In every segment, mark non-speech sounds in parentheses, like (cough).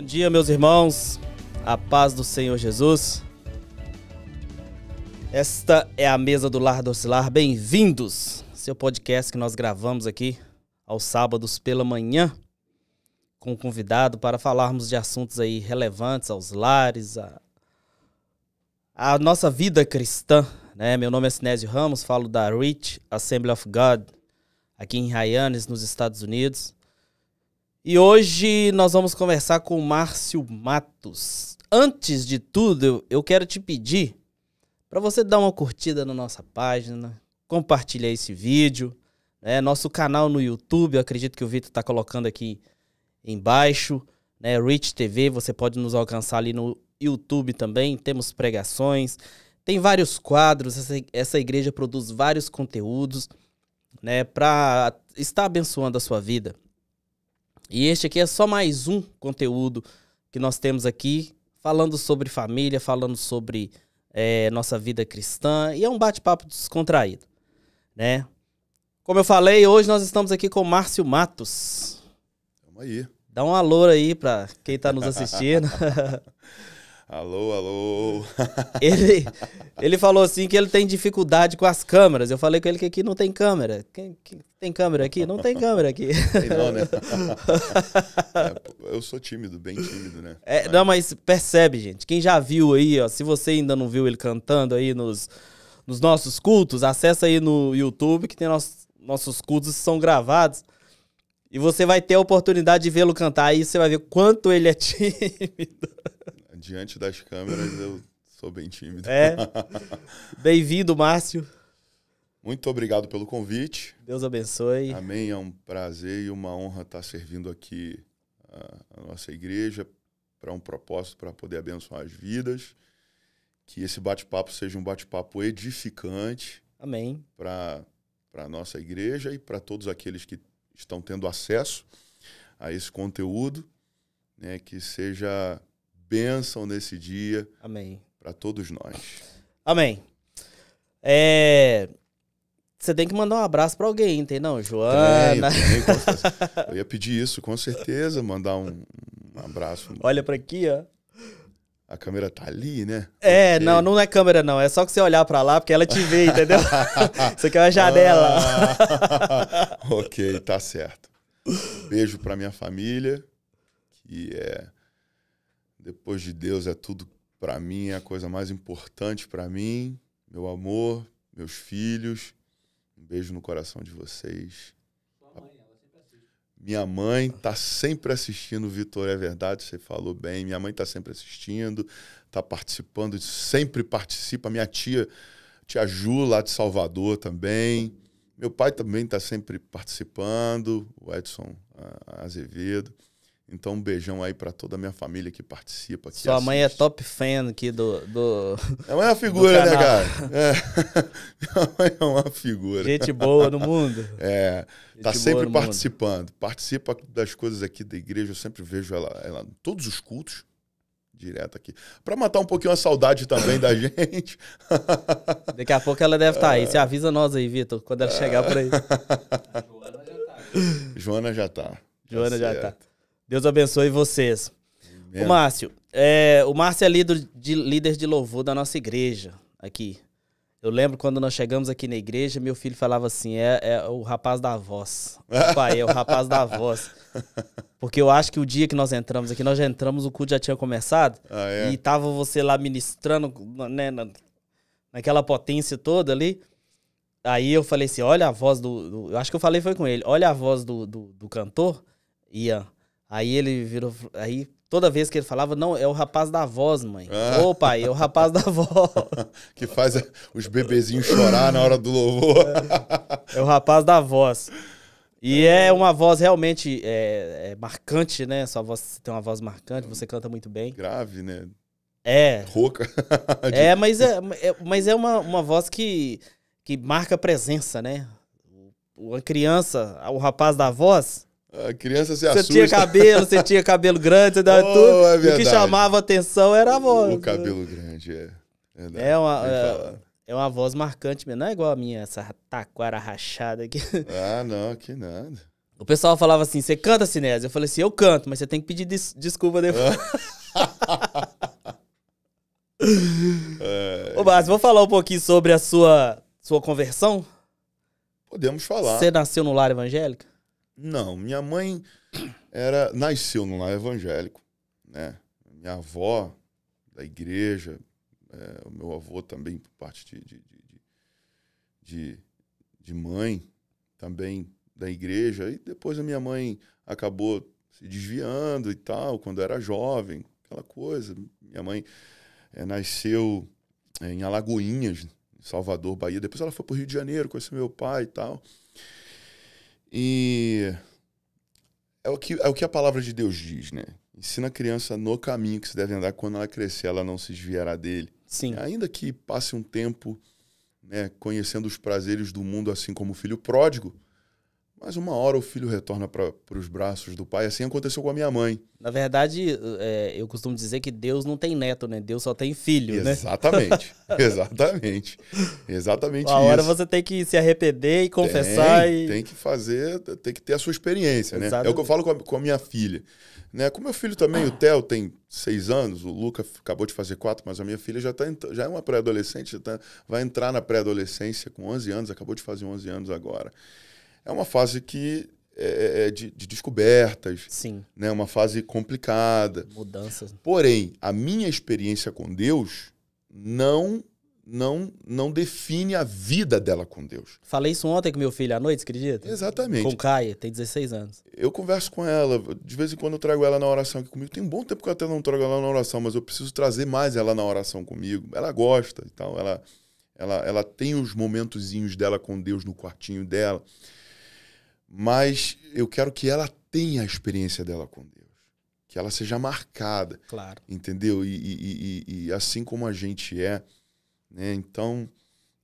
Bom dia, meus irmãos. A paz do Senhor Jesus. Esta é a mesa do Lar Docilar. Bem-vindos. Seu podcast que nós gravamos aqui aos sábados pela manhã com um convidado para falarmos de assuntos aí relevantes aos lares, a, a nossa vida cristã, né? Meu nome é Sinésio Ramos, falo da Rich Assembly of God aqui em Hyannis, nos Estados Unidos. E hoje nós vamos conversar com o Márcio Matos. Antes de tudo, eu quero te pedir para você dar uma curtida na nossa página, compartilhar esse vídeo, né? nosso canal no YouTube, eu acredito que o Vitor está colocando aqui embaixo, né? Rich TV, você pode nos alcançar ali no YouTube também, temos pregações, tem vários quadros, essa, igreja produz vários conteúdos, né, para estar abençoando a sua vida. E este aqui é só mais um conteúdo que nós temos aqui, falando sobre família, falando sobre é, nossa vida cristã, e é um bate-papo descontraído, né? Como eu falei, hoje nós estamos aqui com o Márcio Matos. Tamo aí. Dá um alô aí para quem está nos assistindo. (laughs) Alô, alô. (laughs) ele, ele falou assim que ele tem dificuldade com as câmeras. Eu falei com ele que aqui não tem câmera. Quem, que, tem câmera aqui? Não tem câmera aqui. Tem não, né? (laughs) é, eu sou tímido, bem tímido, né? É, mas... Não, mas percebe, gente. Quem já viu aí, ó, se você ainda não viu ele cantando aí nos, nos nossos cultos, acessa aí no YouTube que tem nossos, nossos cultos são gravados. E você vai ter a oportunidade de vê-lo cantar. Aí você vai ver quanto ele é (laughs) tímido diante das câmeras eu sou bem tímido. É. (laughs) Bem-vindo, Márcio. Muito obrigado pelo convite. Deus abençoe. Amém. É um prazer e uma honra estar servindo aqui a nossa igreja para um propósito para poder abençoar as vidas. Que esse bate-papo seja um bate-papo edificante. Amém. Para a nossa igreja e para todos aqueles que estão tendo acesso a esse conteúdo, né, que seja bênção nesse dia. Amém. Para todos nós. Amém. É... Você tem que mandar um abraço para alguém, tem não? Joana. eu ia pedir isso, com certeza, mandar um, um abraço. Olha para aqui, ó. A câmera tá ali, né? É, okay. não, não é câmera não. É só que você olhar para lá, porque ela te vê, entendeu? (laughs) Isso aqui é uma janela. Ah, ok, tá certo. Beijo para minha família, que é depois de Deus é tudo para mim, é a coisa mais importante para mim. Meu amor, meus filhos. Um beijo no coração de vocês. Sua mãe, ela sempre assiste. Minha mãe tá sempre assistindo, Vitor, é verdade, você falou bem. Minha mãe tá sempre assistindo, tá participando, sempre participa. Minha tia, tia Ju, lá de Salvador também. Meu pai também tá sempre participando, o Edson Azevedo. Então, um beijão aí para toda a minha família que participa. Que Sua assiste. mãe é top fan aqui do. do mãe é uma figura, né, cara? (laughs) É. minha (laughs) mãe é uma figura. Gente boa no mundo. É. Gente tá sempre participando. Mundo. Participa das coisas aqui da igreja. Eu sempre vejo ela, ela em todos os cultos. Direto aqui. Para matar um pouquinho a saudade também da (laughs) gente. Daqui a pouco ela deve estar tá aí. É. Você avisa nós aí, Vitor, quando ela chegar por aí. Joana já tá. Joana já tá. Joana já tá. Deus abençoe vocês. Amém. O Márcio, é, o Márcio é líder de, líder de louvor da nossa igreja aqui. Eu lembro quando nós chegamos aqui na igreja, meu filho falava assim: é, é o rapaz da voz. O (laughs) pai, é o rapaz da voz. Porque eu acho que o dia que nós entramos aqui, nós já entramos, o culto já tinha começado. Ah, é? E tava você lá ministrando, né, na, naquela potência toda ali. Aí eu falei assim: olha a voz do. do eu acho que eu falei foi com ele: olha a voz do, do, do cantor, Ian. Aí ele virou. Aí toda vez que ele falava, não, é o rapaz da voz, mãe. Ah. Ô, pai, é o rapaz da voz. (laughs) que faz os bebezinhos chorar na hora do louvor. É, é o rapaz da voz. E é, é uma voz realmente é, é marcante, né? Sua voz tem uma voz marcante, você canta muito bem. Grave, né? É. Rouca. De... (laughs) é, mas é, é, mas é uma, uma voz que, que marca presença, né? Uma criança, o rapaz da voz, a criança se você assusta. Você tinha cabelo, você tinha cabelo grande, você dava (laughs) oh, tudo. É o que chamava atenção era a voz. O né? cabelo grande, é. É uma. É, é, uma voz marcante mesmo. Não é igual a minha, essa taquara rachada aqui. Ah, não, que nada. O pessoal falava assim: você canta, sinésia Eu falei assim: eu canto, mas você tem que pedir des desculpa depois. é. (laughs) Ô, Bárcio, vou falar um pouquinho sobre a sua, sua conversão? Podemos falar. Você nasceu no lar evangélico? Não, minha mãe era nasceu num lar evangélico, né? Minha avó da igreja, é, o meu avô também por parte de, de, de, de, de mãe, também da igreja. E depois a minha mãe acabou se desviando e tal, quando era jovem, aquela coisa. Minha mãe é, nasceu é, em Alagoinhas, em Salvador, Bahia. Depois ela foi para o Rio de Janeiro, conheceu meu pai e tal. E é o que, é o que a palavra de Deus diz, né? Ensina a criança no caminho que se deve andar. Quando ela crescer, ela não se desviará dele. Sim. Ainda que passe um tempo né, conhecendo os prazeres do mundo, assim como o filho pródigo, mas uma hora o filho retorna para os braços do pai. Assim aconteceu com a minha mãe. Na verdade, é, eu costumo dizer que Deus não tem neto, né? Deus só tem filho, né? exatamente, né? (laughs) Exatamente. Exatamente. Uma isso. hora você tem que se arrepender e confessar. Tem, e... tem que fazer, tem que ter a sua experiência, né? Exatamente. É o que eu falo com a, com a minha filha. Né? Com meu filho também, ah. o Theo tem seis anos, o Luca acabou de fazer quatro, mas a minha filha já, tá, já é uma pré-adolescente, tá, vai entrar na pré-adolescência com 11 anos, acabou de fazer 11 anos agora é uma fase que é, é, é, de, de, descobertas. Sim. Né? Uma fase complicada. Mudanças. Porém, a minha experiência com Deus não não não define a vida dela com Deus. Falei isso ontem com meu filho à noite, acredita? Exatamente. Com Caia, tem 16 anos. Eu converso com ela, de vez em quando eu trago ela na oração aqui comigo. Tem um bom tempo que eu até não trago ela na oração, mas eu preciso trazer mais ela na oração comigo. Ela gosta e então tal, ela ela ela tem os momentozinhos dela com Deus no quartinho dela. Mas eu quero que ela tenha a experiência dela com Deus. Que ela seja marcada. Claro. Entendeu? E, e, e, e assim como a gente é. Né? Então,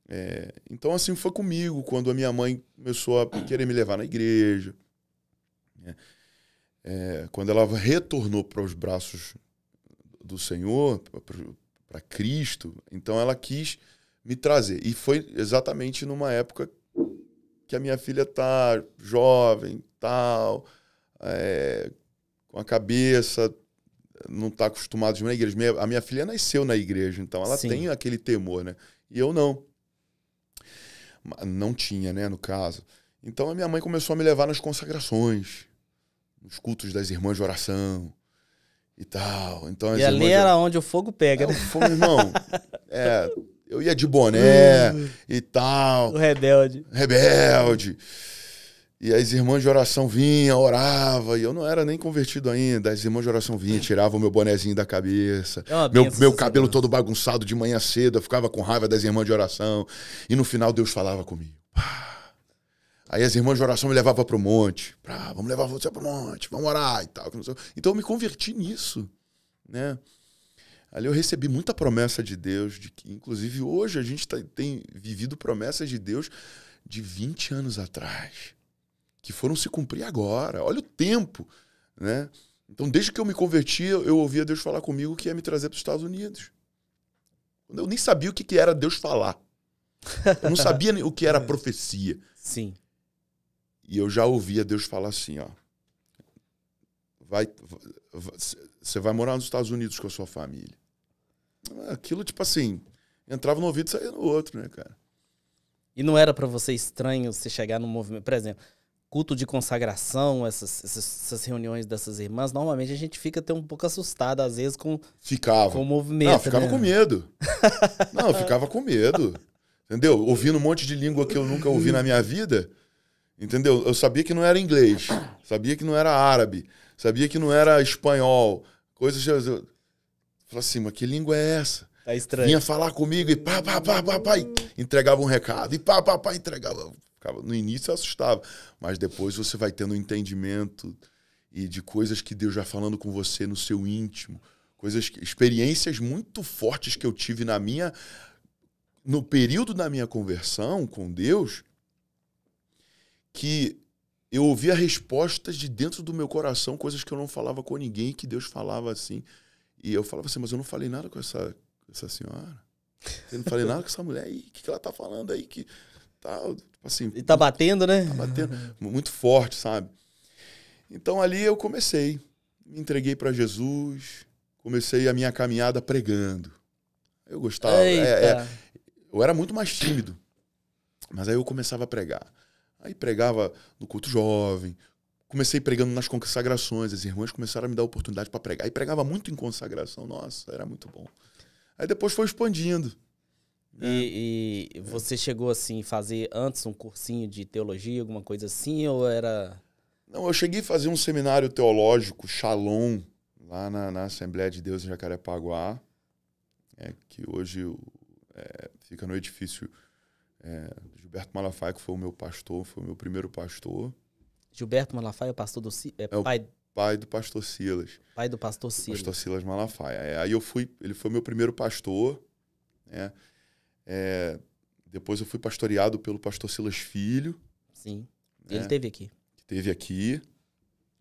é, então, assim foi comigo quando a minha mãe começou a querer me levar na igreja. Né? É, quando ela retornou para os braços do Senhor, para Cristo, então ela quis me trazer. E foi exatamente numa época que a minha filha tá jovem, tal, é, com a cabeça, não tá acostumada a na igreja. Minha, a minha filha nasceu na igreja, então ela Sim. tem aquele temor, né? E eu não. Não tinha, né, no caso. Então a minha mãe começou a me levar nas consagrações, nos cultos das irmãs de oração e tal. Então, e ali era onde o fogo pega, é, né? O fogo, irmão. (laughs) é, eu ia de boné uh, e tal. O rebelde. Rebelde. E as irmãs de oração vinham, orava, e eu não era nem convertido ainda. As irmãs de oração vinham, tiravam meu bonezinho da cabeça. É meu, meu cabelo né? todo bagunçado de manhã cedo, eu ficava com raiva das irmãs de oração. E no final Deus falava comigo. Aí as irmãs de oração me levavam para o monte. Pra, vamos levar você para o monte, vamos orar e tal. Então eu me converti nisso, né? Ali eu recebi muita promessa de Deus, de que, inclusive hoje a gente tá, tem vivido promessas de Deus de 20 anos atrás, que foram se cumprir agora. Olha o tempo, né? Então, desde que eu me converti, eu ouvia Deus falar comigo que ia me trazer para os Estados Unidos. Eu nem sabia o que, que era Deus falar. Eu não sabia o que era (laughs) é. profecia. Sim. E eu já ouvia Deus falar assim, ó. Vai, você vai morar nos Estados Unidos com a sua família. Aquilo, tipo assim, entrava no ouvido e saía no outro, né, cara? E não era para você estranho você chegar no movimento. Por exemplo, culto de consagração, essas, essas, reuniões dessas irmãs, normalmente a gente fica até um pouco assustado, às vezes, com, ficava. com o movimento. Não, ficava né? com medo. (laughs) não, ficava com medo. Entendeu? Ouvindo um monte de língua que eu nunca ouvi na minha vida. Entendeu? Eu sabia que não era inglês, sabia que não era árabe, sabia que não era espanhol, coisas. Falei assim, mas que língua é essa? Tá estranho. Vinha falar comigo e pá, pá, pá, pá, pá, e entregava um recado. E pá, pá, pá, entregava. Ficava, no início assustava, mas depois você vai tendo um entendimento e de coisas que Deus já falando com você no seu íntimo. Coisas, experiências muito fortes que eu tive na minha no período da minha conversão com Deus, que eu ouvia respostas de dentro do meu coração, coisas que eu não falava com ninguém, que Deus falava assim. E eu falava assim, mas eu não falei nada com essa, essa senhora. Eu não falei nada com essa mulher aí. O que, que ela tá falando aí? Que tá tipo assim. E tá batendo, né? Tá batendo. Muito forte, sabe? Então ali eu comecei. Me entreguei para Jesus. Comecei a minha caminhada pregando. Eu gostava. É, é, eu era muito mais tímido. Mas aí eu começava a pregar. Aí pregava no culto jovem, comecei pregando nas consagrações, as irmãs começaram a me dar oportunidade para pregar. E pregava muito em consagração, nossa, era muito bom. Aí depois foi expandindo. Né? E, e, você chegou assim fazer antes um cursinho de teologia, alguma coisa assim, ou era. Não, eu cheguei a fazer um seminário teológico, Shalom, lá na, na Assembleia de Deus em Jacarepaguá, é, que hoje é, fica no edifício é, Gilberto Malafaia, que foi o meu pastor, foi o meu primeiro pastor. Gilberto Malafaia, pastor do é, é pai... pai do pastor Silas. Pai do pastor Silas. Pastor Silas Malafaia. É, aí eu fui, ele foi meu primeiro pastor, né? É, depois eu fui pastoreado pelo pastor Silas Filho. Sim. Né? Ele teve aqui. Teve aqui.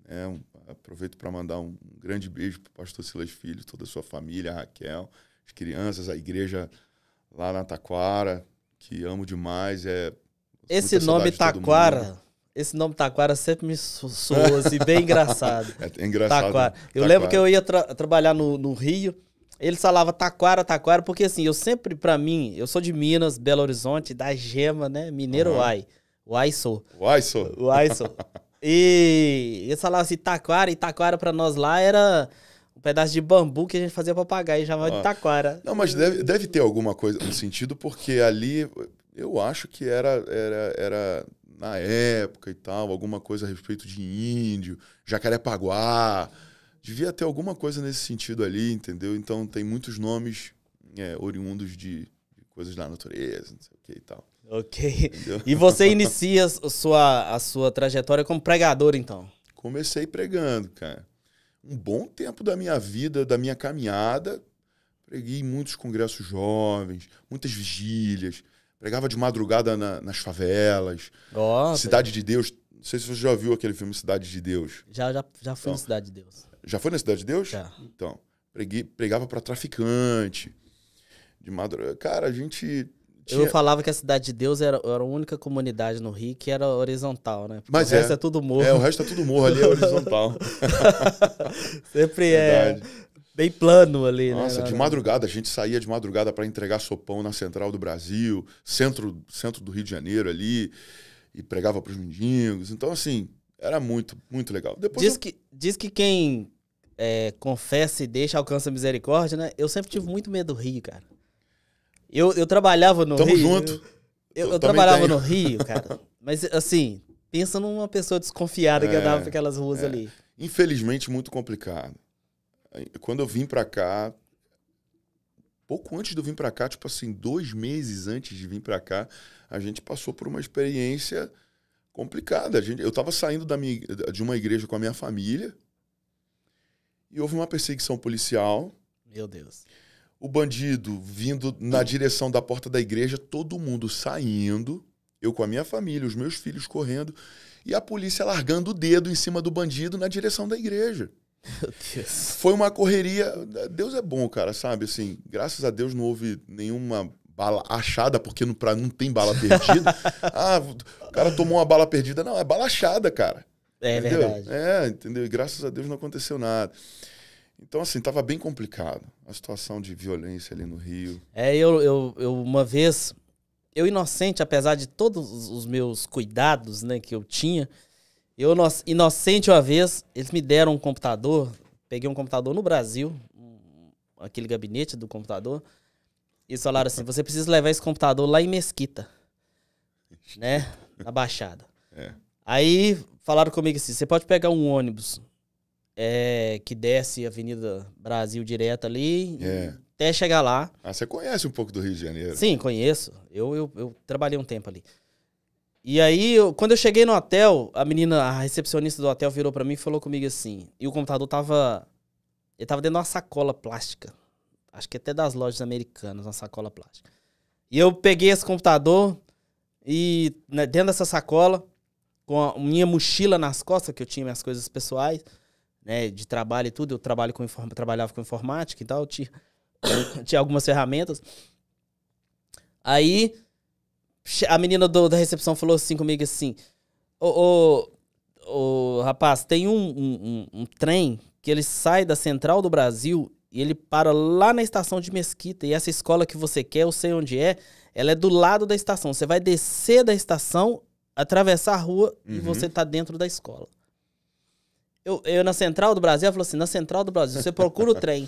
É, um, aproveito para mandar um, um grande beijo para o pastor Silas Filho, toda a sua família, a Raquel, as crianças, a igreja lá na Taquara, que amo demais. É Esse nome Taquara esse nome Taquara sempre me soou assim, bem engraçado. (laughs) É, é engraçado. Taquara. Eu taquara. lembro que eu ia tra trabalhar no, no Rio, eles falava Taquara, Taquara, porque assim, eu sempre, para mim, eu sou de Minas, Belo Horizonte, da Gema, né? Mineiro uhum. Uai. Uai sou. Uai sou. (laughs) Uai sou. e eles falavam assim, Taquara, e Taquara pra nós lá era um pedaço de bambu que a gente fazia papagaio e chamava ah. de Taquara. Não, mas deve, deve ter alguma coisa no sentido, porque ali eu acho que era, era, era na época e tal, alguma coisa a respeito de índio, jacaré-paguá. Devia ter alguma coisa nesse sentido ali, entendeu? Então tem muitos nomes é, oriundos de, de, coisas da natureza, não sei o que e tal. Ok. Entendeu? E você inicia a sua, a sua trajetória como pregador, então? Comecei pregando, cara. Um bom tempo da minha vida, da minha caminhada, preguei muitos congressos jovens, muitas vigílias, Pregava de madrugada na, nas favelas. Oh, Cidade de Deus. Não sei se você já viu aquele filme Cidade de Deus. Já, já, já fui então, na Cidade de Deus. Já foi na Cidade de Deus? Já. Então, pregue, pregava para traficante. De madrugada. Cara, a gente. Tinha... Eu falava que a Cidade de Deus era, era a única comunidade no Rio que era horizontal, né? Porque Mas o é. resto é tudo morro. É, o resto é tudo morro ali, é horizontal. (laughs) Sempre é. Verdade bem plano ali, né, Nossa, né? de madrugada, a gente saía de madrugada para entregar sopão na Central do Brasil, centro, centro do Rio de Janeiro ali, e pregava para os mendigos. Então, assim, era muito, muito legal. Depois diz, eu... que, diz que quem é, confessa e deixa alcança misericórdia, né? Eu sempre tive muito medo do Rio, cara. Eu, eu trabalhava no Tamo Rio. Tamo junto. Eu, eu, eu trabalhava tenho. no Rio, cara. Mas, assim, pensa numa pessoa desconfiada é, que andava por aquelas ruas é. ali. Infelizmente, muito complicado. Quando eu vim para cá, pouco antes de eu vir para cá, tipo assim, dois meses antes de vir para cá, a gente passou por uma experiência complicada. A gente, eu estava saindo da minha, de uma igreja com a minha família e houve uma perseguição policial. Meu Deus. O bandido vindo na direção da porta da igreja, todo mundo saindo, eu com a minha família, os meus filhos correndo, e a polícia largando o dedo em cima do bandido na direção da igreja. Deus. Foi uma correria. Deus é bom, cara, sabe? Assim, graças a Deus não houve nenhuma bala achada, porque não, pra, não tem bala perdida. (laughs) ah, o cara tomou uma bala perdida. Não, é bala achada, cara. É entendeu? verdade. É, entendeu? E graças a Deus não aconteceu nada. Então, assim, tava bem complicado a situação de violência ali no Rio. É, eu, eu, eu uma vez, eu inocente, apesar de todos os meus cuidados né, que eu tinha, eu, inocente uma vez, eles me deram um computador, peguei um computador no Brasil, aquele gabinete do computador, e falaram assim: você precisa levar esse computador lá em Mesquita, né? Na Baixada. (laughs) É. Aí falaram comigo assim: você pode pegar um ônibus é, que desce a Avenida Brasil direto ali, é. até chegar lá. Ah, você conhece um pouco do Rio de Janeiro? Sim, conheço. Eu, eu, eu trabalhei um tempo ali. E aí, eu, quando eu cheguei no hotel, a menina, a recepcionista do hotel virou para mim e falou comigo assim. E o computador tava. Ele tava dentro de uma sacola plástica. Acho que até das lojas americanas, uma sacola plástica. E eu peguei esse computador e né, dentro dessa sacola, com a minha mochila nas costas, que eu tinha minhas coisas pessoais, né, de trabalho e tudo, eu trabalho com trabalhava com informática e tal, tinha, (coughs) tinha algumas ferramentas. Aí a menina do, da recepção falou assim comigo assim: Ô, ô, ô rapaz, tem um, um, um, um trem que ele sai da central do Brasil e ele para lá na estação de Mesquita. E essa escola que você quer, eu sei onde é, ela é do lado da estação. Você vai descer da estação, atravessar a rua uhum. e você tá dentro da escola. Eu, eu na Central do Brasil, ela falou assim: na Central do Brasil, você procura o trem.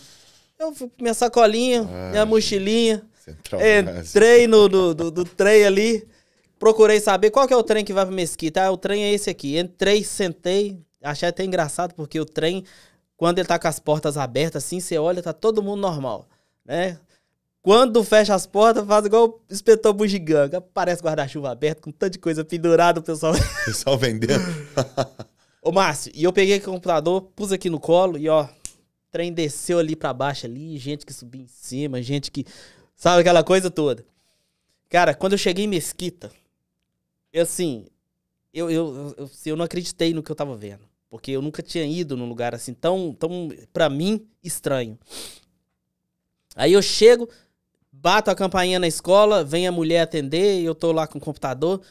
Eu fui minha sacolinha, (laughs) ah, minha mochilinha. Central Entrei é, no, no do, do, trem ali, procurei saber qual que é o trem que vai pra Mesquita. Ah, o trem é esse aqui. Entrei, sentei, achei até engraçado, porque o trem, quando ele tá com as portas abertas assim, você olha, tá todo mundo normal, né? Quando fecha as portas, faz igual o espetor bugiganga. Parece guarda-chuva aberto, com tanta coisa pendurada, o pessoal... (laughs) O pessoal vendendo. (laughs) Ô, Márcio, e eu peguei o computador, pus aqui no colo e, ó, trem desceu ali para baixo ali, gente que subiu em cima, gente que Sabe aquela coisa toda. Cara, quando eu cheguei em Mesquita, eu, assim, eu, eu, eu, eu não acreditei no que eu tava vendo. Porque eu nunca tinha ido num lugar assim tão, tão pra mim, estranho. Aí eu chego, bato a campainha na escola, vem a mulher atender, eu tô lá com o computador.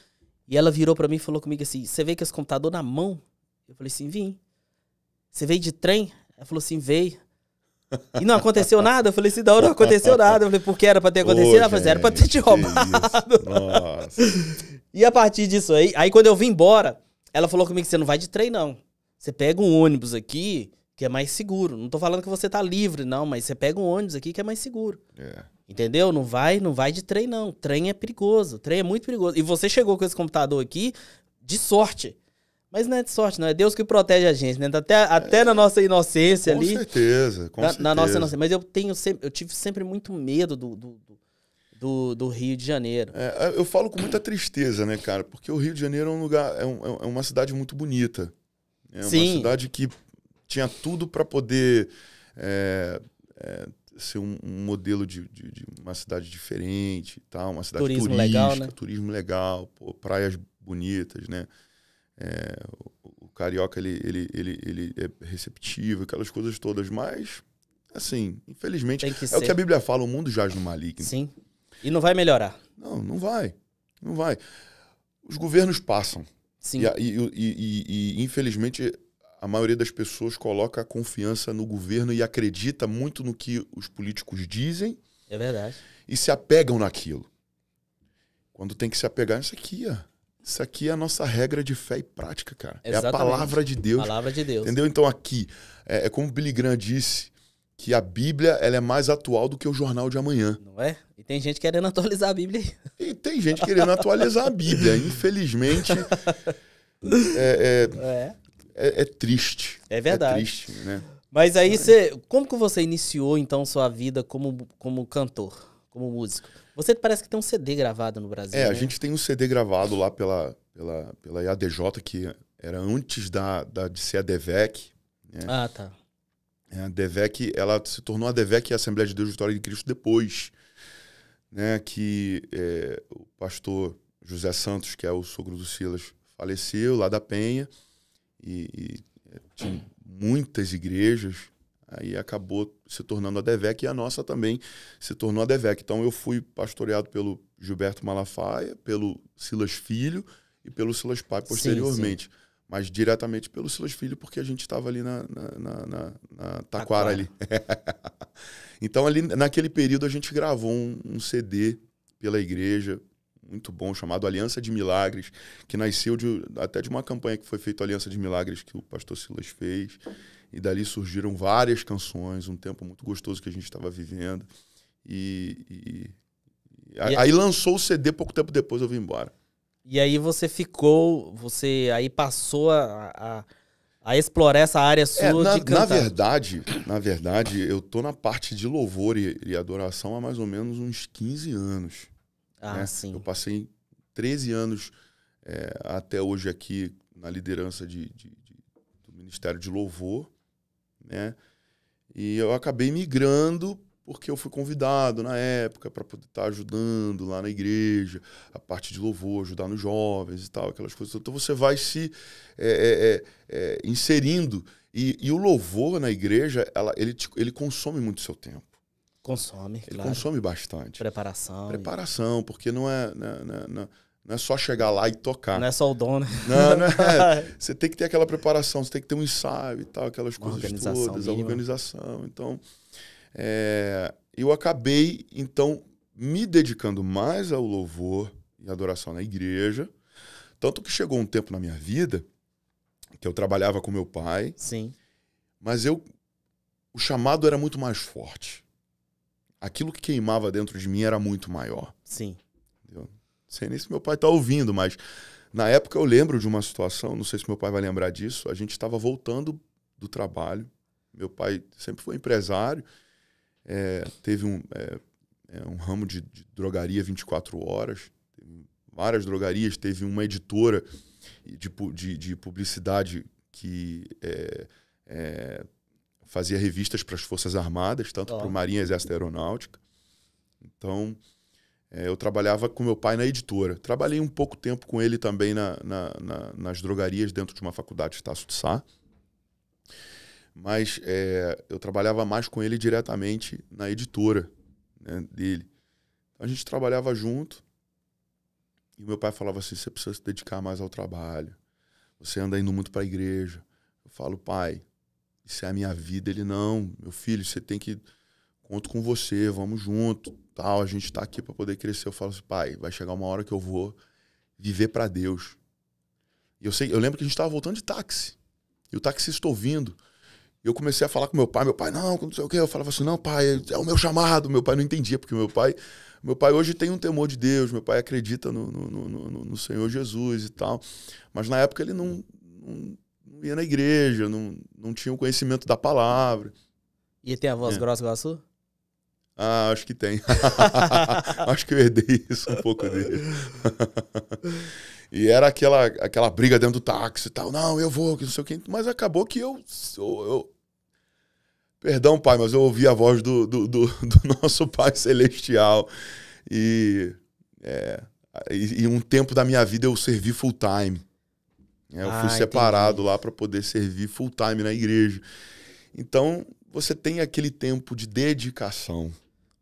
E ela virou para mim e falou comigo assim: Você veio com esse computador na mão? Eu falei assim: Vim. Você veio de trem? Ela falou assim: Veio. E não aconteceu nada? Eu falei assim, da hora não aconteceu nada. Eu falei, porque era pra ter acontecido? Ela falou assim, era pra ter te roubado. Nossa. E a partir disso aí, aí quando eu vim embora, ela falou comigo que você não vai de trem, não. Você pega um ônibus aqui, que é mais seguro. Não tô falando que você tá livre, não, mas você pega um ônibus aqui que é mais seguro. É. Entendeu? Não vai, não vai de trem, não. Trem é perigoso, trem é muito perigoso. E você chegou com esse computador aqui de sorte. Mas não é de sorte, não. É Deus que protege a gente, né? Até, até é, na nossa inocência com ali. Certeza, com na, certeza, na nossa inocência. Mas eu, tenho sempre, eu tive sempre muito medo do, do, do, do Rio de Janeiro. É, é, eu falo com muita tristeza, né, cara? Porque o Rio de Janeiro é um lugar, é, um, é, é uma cidade muito bonita. É Sim. uma cidade que tinha tudo para poder é, ser um, um modelo de, de, de, uma cidade diferente, tal, uma cidade turismo turística, legal, né? turismo legal, pô, praias bonitas, né? É, o, o carioca ele, ele, ele, ele é receptivo, aquelas coisas todas, mas assim, infelizmente é ser. o que a Bíblia fala, o mundo jaz no maligno. Sim. E não vai melhorar. Não, não vai. Não vai. Os governos passam. Sim. E, e, e, e infelizmente a maioria das pessoas coloca a confiança no governo e acredita muito no que os políticos dizem. É verdade. E se apegam naquilo. Quando tem que se apegar nisso aqui, ó isso aqui é a nossa regra de fé e prática, cara. Exatamente. É a palavra de Deus. Palavra de Deus. Entendeu? Então aqui, é, é como o Billy Graham disse, que a Bíblia ela é mais atual do que o jornal de amanhã. Não é? E tem gente querendo atualizar a Bíblia. E tem gente querendo atualizar a Bíblia. Infelizmente, é, é, é, é, triste. É verdade. É triste, né? Mas aí, Você, como que você iniciou, então, sua vida como, como cantor, como músico? Você parece que tem um CD gravado no Brasil. É, né? a gente tem um CD gravado lá pela, pela, pela IADJ, que era antes da, da, de ser a DEVEC. Né? Ah, tá. É, a DEVEC, ela se tornou a DEVEC, a Assembleia de Deus Vitória de Cristo, depois. Né? Que é, o pastor José Santos, que é o sogro do Silas, faleceu lá da Penha. E, e é, tinha muitas igrejas Aí acabou se tornando a DEVEC e a nossa também se tornou a DEVEC. Então eu fui pastoreado pelo Gilberto Malafaia, pelo Silas Filho e pelo Silas Pai posteriormente. Sim, sim. Mas diretamente pelo Silas Filho, porque a gente estava ali na, na, na, na, na taquara, taquara. ali. (laughs) então, ali naquele período, a gente gravou um, um CD pela igreja, muito bom, chamado Aliança de Milagres, que nasceu de, até de uma campanha que foi feita Aliança de Milagres, que o pastor Silas fez. E dali surgiram várias canções, um tempo muito gostoso que a gente estava vivendo. E, e, e aí, aí lançou o CD, pouco tempo depois eu vim embora. E aí você ficou, você aí passou a, a, a explorar essa área é, sua é, na, de cantar. Na verdade, na verdade, eu tô na parte de louvor e, e adoração há mais ou menos uns 15 anos. Ah, né? sim. Eu passei 13 anos é, até hoje aqui na liderança de, de, de, do Ministério de Louvor né? E eu acabei migrando porque eu fui convidado na época para poder estar tá ajudando lá na igreja, a parte de louvor, ajudar nos jovens e tal, aquelas coisas. Então você vai se é, é, é, é inserindo. E, e, o louvor na igreja, ela, ele, te, ele consome muito seu tempo. Consome, Ele claro. consome bastante. Preparação. Preparação, porque não é... Não, é, não, é, não, não é só chegar lá e tocar. Não é só o dono. Né? Não, não é. (laughs) Você tem que ter aquela preparação, você tem que ter um ensaio e tal, aquelas Uma coisas todas, a organização. Então, é, eu acabei, então, me dedicando mais ao louvor e adoração na igreja. Tanto que chegou um tempo na minha vida que eu trabalhava com meu pai. Sim. Mas eu. O chamado era muito mais forte. Aquilo que queimava dentro de mim era muito maior. Sim sei nem se meu pai está ouvindo, mas na época eu lembro de uma situação, não sei se meu pai vai lembrar disso, a gente estava voltando do trabalho, meu pai sempre foi empresário, é, teve um, é, é um ramo de, de, drogaria 24 horas, várias drogarias, teve uma editora de, de, de publicidade que é, é, fazia revistas para as Forças Armadas, tanto para o Marinha Exército Aeronáutica. Então, é, eu trabalhava com meu pai na editora. Trabalhei um pouco tempo com ele também na, na, na, nas drogarias dentro de uma faculdade de Tasso de Sá. Mas é, eu trabalhava mais com ele diretamente na editora né, dele. Então, a gente trabalhava junto e meu pai falava assim: você precisa se dedicar mais ao trabalho. Você anda indo muito para a igreja. Eu falo, pai, isso é a minha vida. Ele, não, meu filho, você tem que conto com você, vamos junto, tal, a gente tá aqui para poder crescer. Eu falo assim, pai, vai chegar uma hora que eu vou viver para Deus. E eu sei, eu lembro que a gente tava voltando de táxi. E o taxista ouvindo, eu comecei a falar com meu pai, meu pai, não, não sei o quê. Eu falava assim, não, pai, é o meu chamado. Meu pai não entendia, porque meu pai, meu pai hoje tem um temor de Deus, meu pai acredita no, no, no, no Senhor Jesus e tal. Mas na época ele não, não, não ia na igreja, não, não tinha o conhecimento da palavra. E tem a voz é. grossa igual a sua? Ah, acho que tem. (laughs) acho que eu herdei isso um pouco dele. e era aquela, aquela briga dentro do táxi e tal. Não, eu vou, que não sei o quê. Mas acabou que eu, eu, eu... Perdão, pai, mas eu ouvi a voz do, do, do, do (laughs) nosso Pai Celestial. E, é, e, e, um tempo da minha vida eu servi full time. É, eu ah, fui separado entendi. lá para poder servir full time na igreja. Então, você tem aquele tempo de dedicação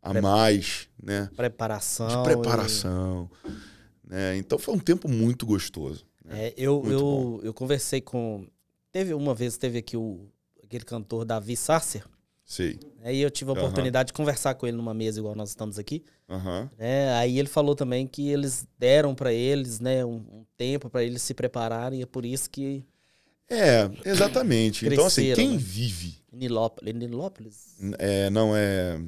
a mais, né? Preparação. De preparação. E... Né? Então foi um tempo muito gostoso. Né? É, eu, muito eu, eu conversei com. Teve uma vez, teve aqui o, aquele cantor Davi Sácer Sim. Aí né? eu tive a oportunidade uhum. de conversar com ele numa mesa igual nós estamos aqui. Uhum. É, aí ele falou também que eles deram para eles, né, um, um tempo para eles se prepararem, é por isso que É, exatamente. então assim, quem né? vive Nilópolis, Nilópolis? É, não é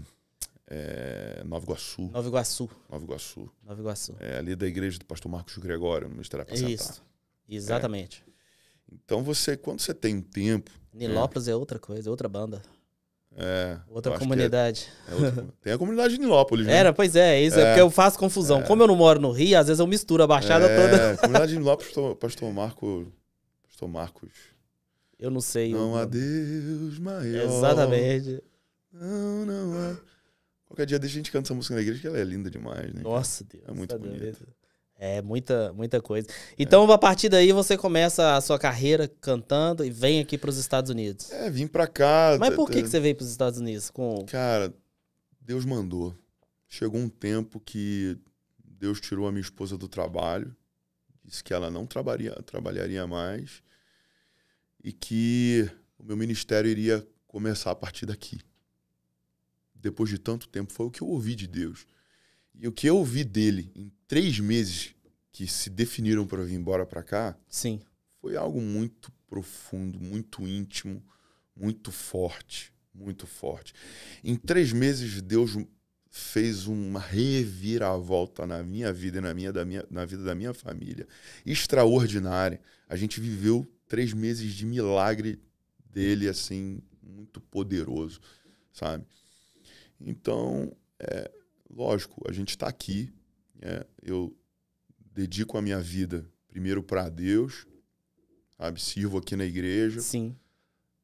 é, Nova Iguaçu. Nova Iguaçu. Nova Iguaçu. Nova Iguaçu. É, ali da igreja do pastor Marcos Gregório, no Ministério Apacentá. Isso, tá? exatamente. É. Então você, quando você tem um tempo... Nilópolis é, é outra coisa, é outra banda. É. Outra é comunidade. É, é outra, (laughs) tem a comunidade de Nilópolis, né? Era, pois é, isso é, é. porque eu faço confusão. Como eu não moro no Rio, às vezes eu misturo a baixada é, toda. A comunidade de Nilópolis, pastor, Marcos, Pastor Marcos. Eu não sei. Não eu... há Deus maior. Exatamente. Não, não há. Qualquer dia deixa a gente cantar essa música na igreja, que ela é linda demais, né? Nossa, Deus. É muito tá bonita. É muita, muita coisa. Então, é. a partir daí, você começa a sua carreira cantando e vem aqui para os Estados Unidos. É, vim para cá. Mas por que, que você veio para os Estados Unidos? Com... Cara, Deus mandou. Chegou um tempo que Deus tirou a minha esposa do trabalho, disse que ela não trabalharia, trabalharia mais e que o meu ministério iria começar a partir daqui depois de tanto tempo, foi o que eu ouvi de Deus. E o que eu ouvi dele em três meses que se definiram para vir embora para cá, sim, foi algo muito profundo, muito íntimo, muito forte, muito forte. Em três meses Deus fez uma reviravolta na minha vida e na minha da minha na vida da minha família, extraordinária. A gente viveu três meses de milagre dele assim muito poderoso, sabe? Então, é, lógico, a gente está aqui. É, eu dedico a minha vida primeiro para Deus, sabe? Sirvo aqui na igreja. Sim.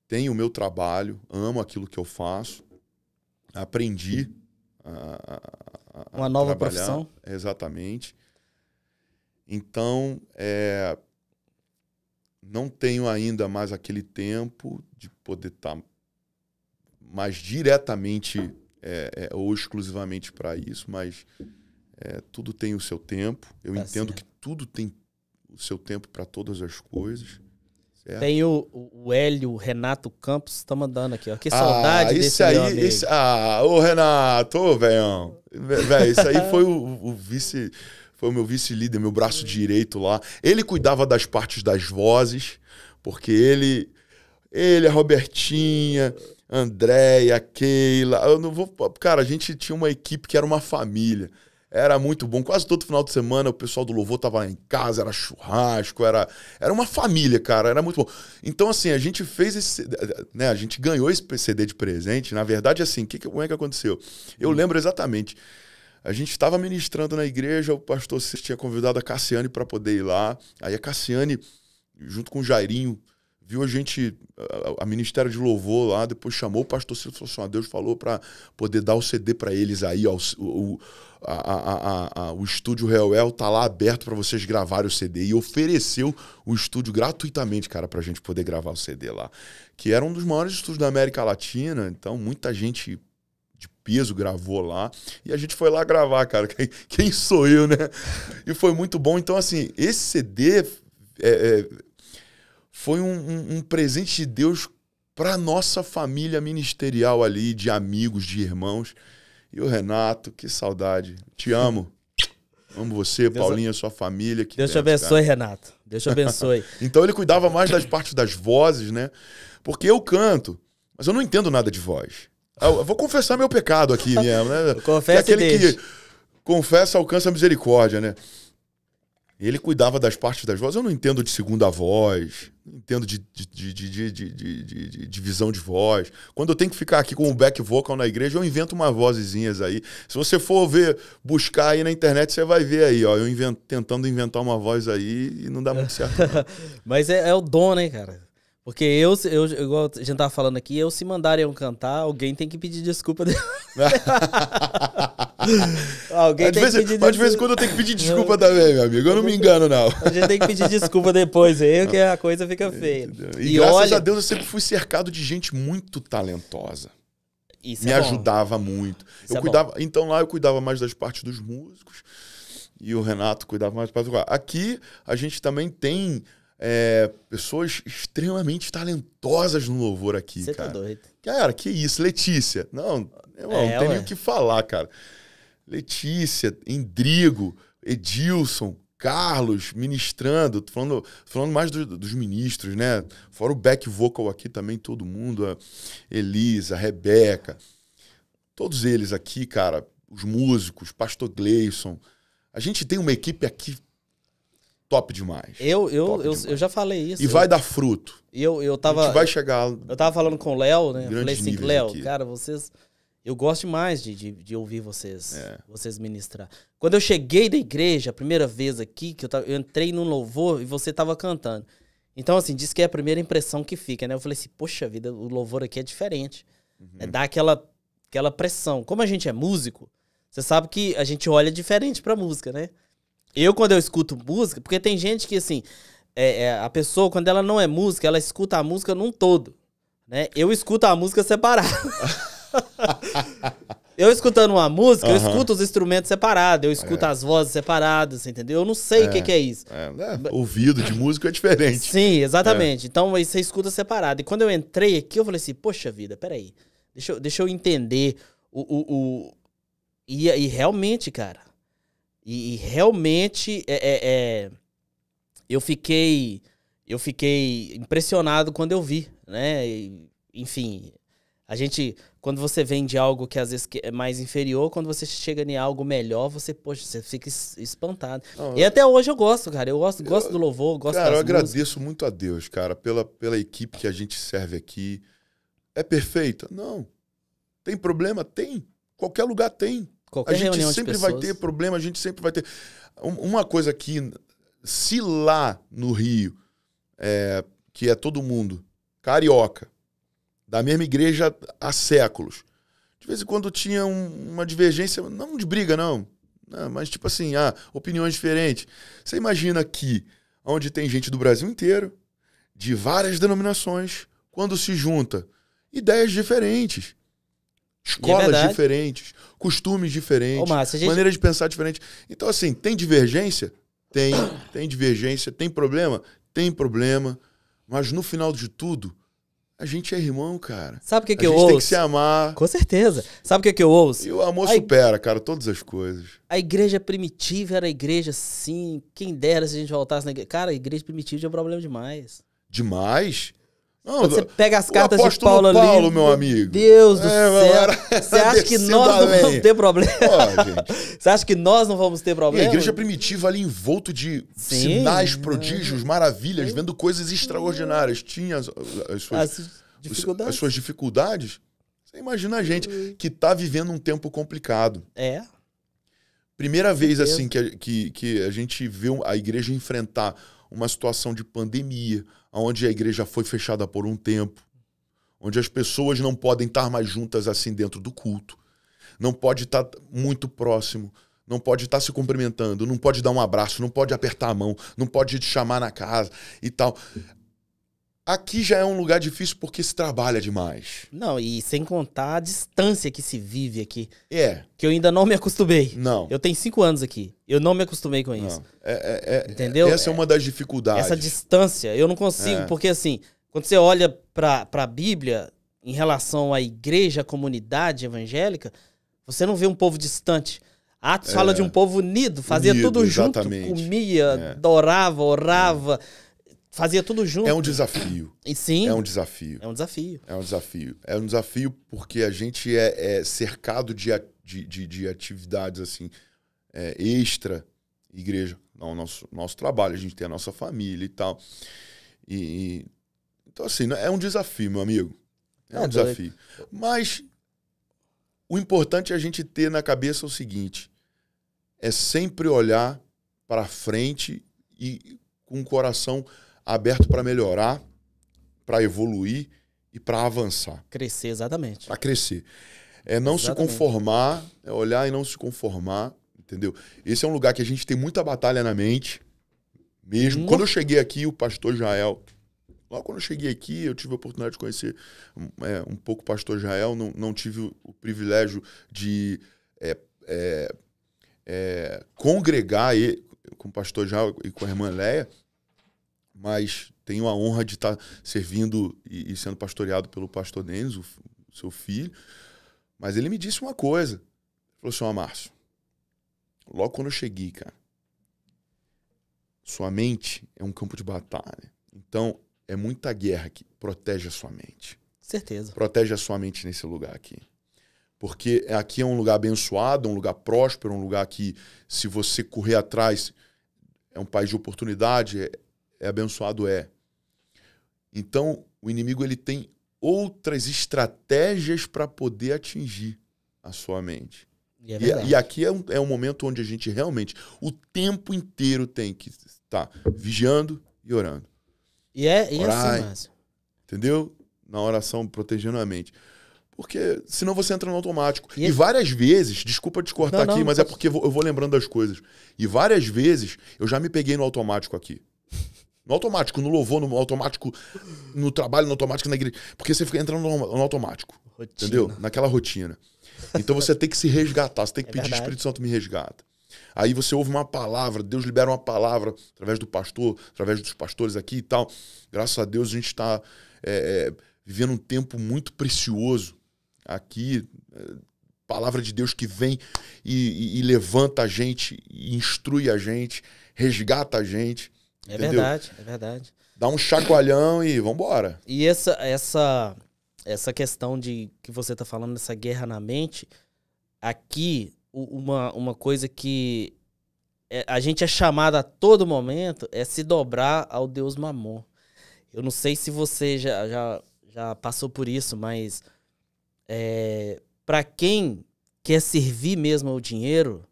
Tenho o meu trabalho, amo aquilo que eu faço. Aprendi a, a, a uma nova trabalhar. profissão. Exatamente. Então, é, não tenho ainda mais aquele tempo de poder estar tá mais diretamente é, é, ou exclusivamente para isso, mas é, tudo tem o seu tempo. Eu tá entendo certo. que tudo tem o seu tempo para todas as coisas. Certo? Tem o, o Hélio Renato Campos, está mandando aqui, ó. Que ah, saudade ah, desse aí. Esse, ah, ô Renato, ô velhão. Velho, isso aí foi o, o vice. Foi o meu vice-líder, meu braço direito lá. Ele cuidava das partes das vozes, porque ele. Ele, a Robertinha, Andréia, Keila. Eu não vou. Cara, a gente tinha uma equipe que era uma família. Era muito bom. Quase todo final de semana o pessoal do Louvor tava em casa, era churrasco, era, era uma família, cara. Era muito bom. Então, assim, a gente fez esse. Né, a gente ganhou esse CD de presente. Na verdade, assim, que, que, como é que aconteceu? Eu hum. lembro exatamente. A gente estava ministrando na igreja, o pastor tinha convidado a Cassiane para poder ir lá. Aí a Cassiane, junto com o Jairinho, viu a gente, a, a Ministério de Louvor lá, depois chamou o pastor Ciro e falou assim, Deus falou para poder dar o CD para eles aí, ó, o, o, a, a, o estúdio Reuel tá lá aberto para vocês gravarem o CD e ofereceu o estúdio gratuitamente, cara, pra gente poder gravar o CD lá, que era um dos maiores estúdios da América Latina, então muita gente de peso gravou lá e a gente foi lá gravar, cara, (laughs) quem, quem sou eu, né? E foi muito bom, então assim, esse CD... É, é, foi um, um, um presente de Deus para nossa família ministerial ali, de amigos, de irmãos. E o Renato, que saudade. Te amo. Amo você, Deus Paulinha, sua família. Deus te abençoe, cara. Renato. Deus te abençoe. (laughs) então ele cuidava mais das partes das vozes, né? Porque eu canto, mas eu não entendo nada de voz. Eu vou confessar meu pecado aqui mesmo, né? (laughs) Confessa é aquele que confessa alcança a misericórdia, né? Ele cuidava das partes das vozes. Eu não entendo de segunda voz, não entendo de, de, de, de, divisão de voz. Quando eu tenho que ficar aqui com o back vocal na igreja, eu invento umas vozezinhas aí. Se você for ver, buscar aí na internet, você vai ver aí, ó. Eu invento, tentando inventar uma voz aí e não dá muito certo. (laughs) Mas é, é o dom, né, cara? Porque eu, eu, igual a gente tava falando aqui, eu se mandarem eu cantar, alguém tem que pedir desculpa. De... (laughs) alguém mas é tem vez, que pedir Mas de vez em quando eu tenho que pedir desculpa também, meu amigo. Eu não me engano, não. A gente tem que pedir desculpa depois, aí que a coisa fica feia. E, e graças olha... a Deus eu sempre fui cercado de gente muito talentosa. Isso me é ajudava muito. Isso eu é cuidava, bom. então lá eu cuidava mais das partes dos músicos e o Renato cuidava mais das partes. do Aqui a gente também tem é, pessoas extremamente talentosas no louvor aqui, tá cara. Você tá doido. Cara, que isso, Letícia. Não, não, é, não tem é, nem o que falar, cara. Letícia, Endrigo, Edilson, Carlos ministrando, tô falando, tô falando mais do, dos ministros, né? Fora o back vocal aqui também, todo mundo, a Elisa, a Rebeca, todos eles aqui, cara, os músicos, Pastor Gleison. A gente tem uma equipe aqui top demais. Eu, eu, eu, demais. eu, já falei isso. E eu, vai dar fruto. Eu, eu tava. A gente vai chegar. Eu tava falando com o Léo, né? Falei assim, Léo, cara, vocês. Eu gosto demais de, de, de ouvir vocês, é. vocês ministrar. Quando eu cheguei da igreja, a primeira vez aqui, que eu, tava, eu entrei num louvor e você tava cantando. Então, assim, diz que é a primeira impressão que fica, né? Eu falei assim, poxa vida, o louvor aqui é diferente. Uhum. É dar aquela, aquela pressão. Como a gente é músico, você sabe que a gente olha diferente pra música, né? Eu, quando eu escuto música, porque tem gente que, assim, é, é, a pessoa, quando ela não é música, ela escuta a música num todo. Né? Eu escuto a música separada. (laughs) eu escutando uma música, uhum. eu escuto os instrumentos separados, eu escuto é. as vozes separadas, entendeu? Eu não sei o que, é. que, é isso. É, né? Ouvido de músico é diferente. Sim, é. exatamente. Então você escuta separado. E quando eu entrei aqui, eu falei assim: poxa vida, peraí. Deixa eu, deixa eu entender o. o, o... E, e realmente, cara e, e realmente é, é, é, eu fiquei eu fiquei impressionado quando eu vi, né? E, enfim, a gente quando você vende algo que às vezes é mais inferior, quando você chega em algo melhor, você poxa, você fica espantado. Não, e até hoje eu gosto, cara. Eu gosto, eu, gosto do louvor, gosto Cara, eu agradeço muito a Deus, cara, pela pela equipe que a gente serve aqui. É perfeita? Não. Tem problema? Tem. Qualquer lugar tem. Qualquer a gente sempre vai ter problema, a gente sempre vai ter. Uma coisa que, se lá no Rio, é, que é todo mundo carioca, da mesma igreja há séculos, de vez em quando tinha um, uma divergência, não de briga, não, não, né, mas tipo assim, ah, opiniões diferentes. Você imagina que, onde tem gente do Brasil inteiro, de várias denominações, quando se junta, ideias diferentes Escolas é diferentes, costumes diferentes, Ô, gente... maneira de pensar diferente. Então, assim, tem divergência? Tem. Tem divergência. Tem problema? Tem problema. Mas no final de tudo, a gente é irmão, cara. Sabe o que, que eu ouço? A gente tem que se amar. Com certeza. Sabe o que, que eu ouço? E o amor a supera, cara, todas as coisas. A igreja primitiva era a igreja, sim. Quem dera se a gente voltasse na igreja. Cara, a igreja primitiva é um problema demais. Demais? Não, você pega as cartas de Paulo, Paulo ali. Paulo, meu amigo. Deus do é, céu. (laughs) (laughs) você acha que nós não vamos ter problema? Pô, você acha que nós não vamos ter problema? E a igreja primitiva ali envolto de Sim. sinais, prodígios, maravilhas, Sim. vendo coisas extraordinárias. Tinha as, as, suas, as, dificuldades. as suas, dificuldades. Você imagina a gente que está vivendo um tempo complicado. É. Primeira vez assim que a, que, que a gente vê a igreja enfrentar uma situação de pandemia, onde a igreja foi fechada por um tempo, onde as pessoas não podem estar mais juntas assim dentro do culto, não pode estar muito próximo, não pode estar se cumprimentando, não pode dar um abraço, não pode apertar a mão, não pode te chamar na casa e tal. Aqui já é um lugar difícil porque se trabalha demais. Não, e sem contar a distância que se vive aqui. É. Que eu ainda não me acostumei. Não. Eu tenho cinco anos aqui. Eu não me acostumei com isso. É, é, é, Entendeu? Essa é uma das dificuldades. Essa distância. Eu não consigo, é. porque assim, quando você olha para a Bíblia em relação à igreja, à comunidade evangélica, você não vê um povo distante. Atos fala é. de um povo unido, fazia unido, tudo junto, exatamente. comia, adorava, orava. É Fazia tudo junto. É um desafio. E sim. É um desafio. É um desafio. É um desafio. É um desafio porque a gente é, é cercado de, de, de, de, atividades assim é, extra igreja. Não, nosso nosso trabalho, a gente tem a nossa família e tal. E, e então assim é um desafio, meu amigo. É, é um doido. desafio. Mas o importante é a gente ter na cabeça o seguinte: é sempre olhar para frente e com o coração aberto para melhorar, para evoluir e para avançar. Crescer, exatamente. Para crescer. É não exatamente. se conformar, é olhar e não se conformar, entendeu? Esse é um lugar que a gente tem muita batalha na mente. Mesmo. Hum. Quando eu cheguei aqui, o pastor Jael. Logo quando eu cheguei aqui, eu tive a oportunidade de conhecer hum, é, um pouco o pastor Jael. Não, não tive o, privilégio de é, é, é congregar ele, com o pastor Jael e com a irmã Leia mas tenho a honra de estar servindo e, e, sendo pastoreado pelo pastor Denis, o, o, seu filho. Mas ele me disse uma coisa. Ele falou assim, ó, Márcio, logo quando eu cheguei, cara, sua mente é um campo de batalha. Então, é muita guerra que protege a sua mente. Certeza. Protege a sua mente nesse lugar aqui. Porque aqui é um lugar abençoado, um lugar próspero, um lugar que, se você correr atrás, é um país de oportunidade, é, é abençoado é. Então, o inimigo ele tem outras estratégias para poder atingir a sua mente. E, é e, e aqui é um, é um momento onde a gente realmente, o tempo inteiro, tem que estar vigiando e orando. E é, e é assim, Márcio. Entendeu? Na oração, protegendo a mente. Porque senão você entra no automático. E, e é- várias vezes, desculpa te cortar não, aqui, não, mas não é porque eu vou lembrando das coisas. E várias vezes eu já me peguei no automático aqui. No automático, no louvor, no automático, no trabalho, no automático, na igreja. Porque você fica entrando no automático. Rotina. Entendeu? Naquela rotina. Então você tem que se resgatar, você tem que é pedir, verdade. Espírito Santo me resgata. Aí você ouve uma palavra, Deus libera uma palavra através do pastor, através dos pastores aqui e tal. Graças a Deus a gente está é, é, vivendo um tempo muito precioso aqui. É, palavra de Deus que vem e, e, e levanta a gente, instrui a gente, resgata a gente. É entendeu? verdade, é verdade. Dá um chacoalhão e vambora. E essa, essa, essa questão de que você tá falando, dessa guerra na mente, aqui, uma, uma coisa que é, a gente é chamado a todo momento é se dobrar ao Deus Mamon. Eu não sei se você já, já, já passou por isso, mas é, para quem quer servir mesmo ao dinheiro,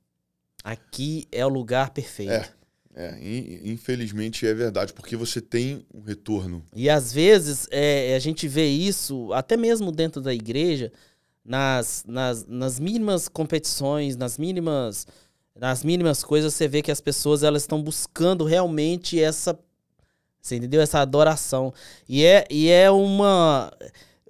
aqui é o lugar perfeito. É. É, infelizmente é verdade, porque você tem um retorno. E às vezes é, a gente vê isso, até mesmo dentro da igreja, nas, nas, nas mínimas competições, nas mínimas, nas mínimas coisas, você vê que as pessoas elas estão buscando realmente essa. Você entendeu? Essa adoração. E é, e é uma.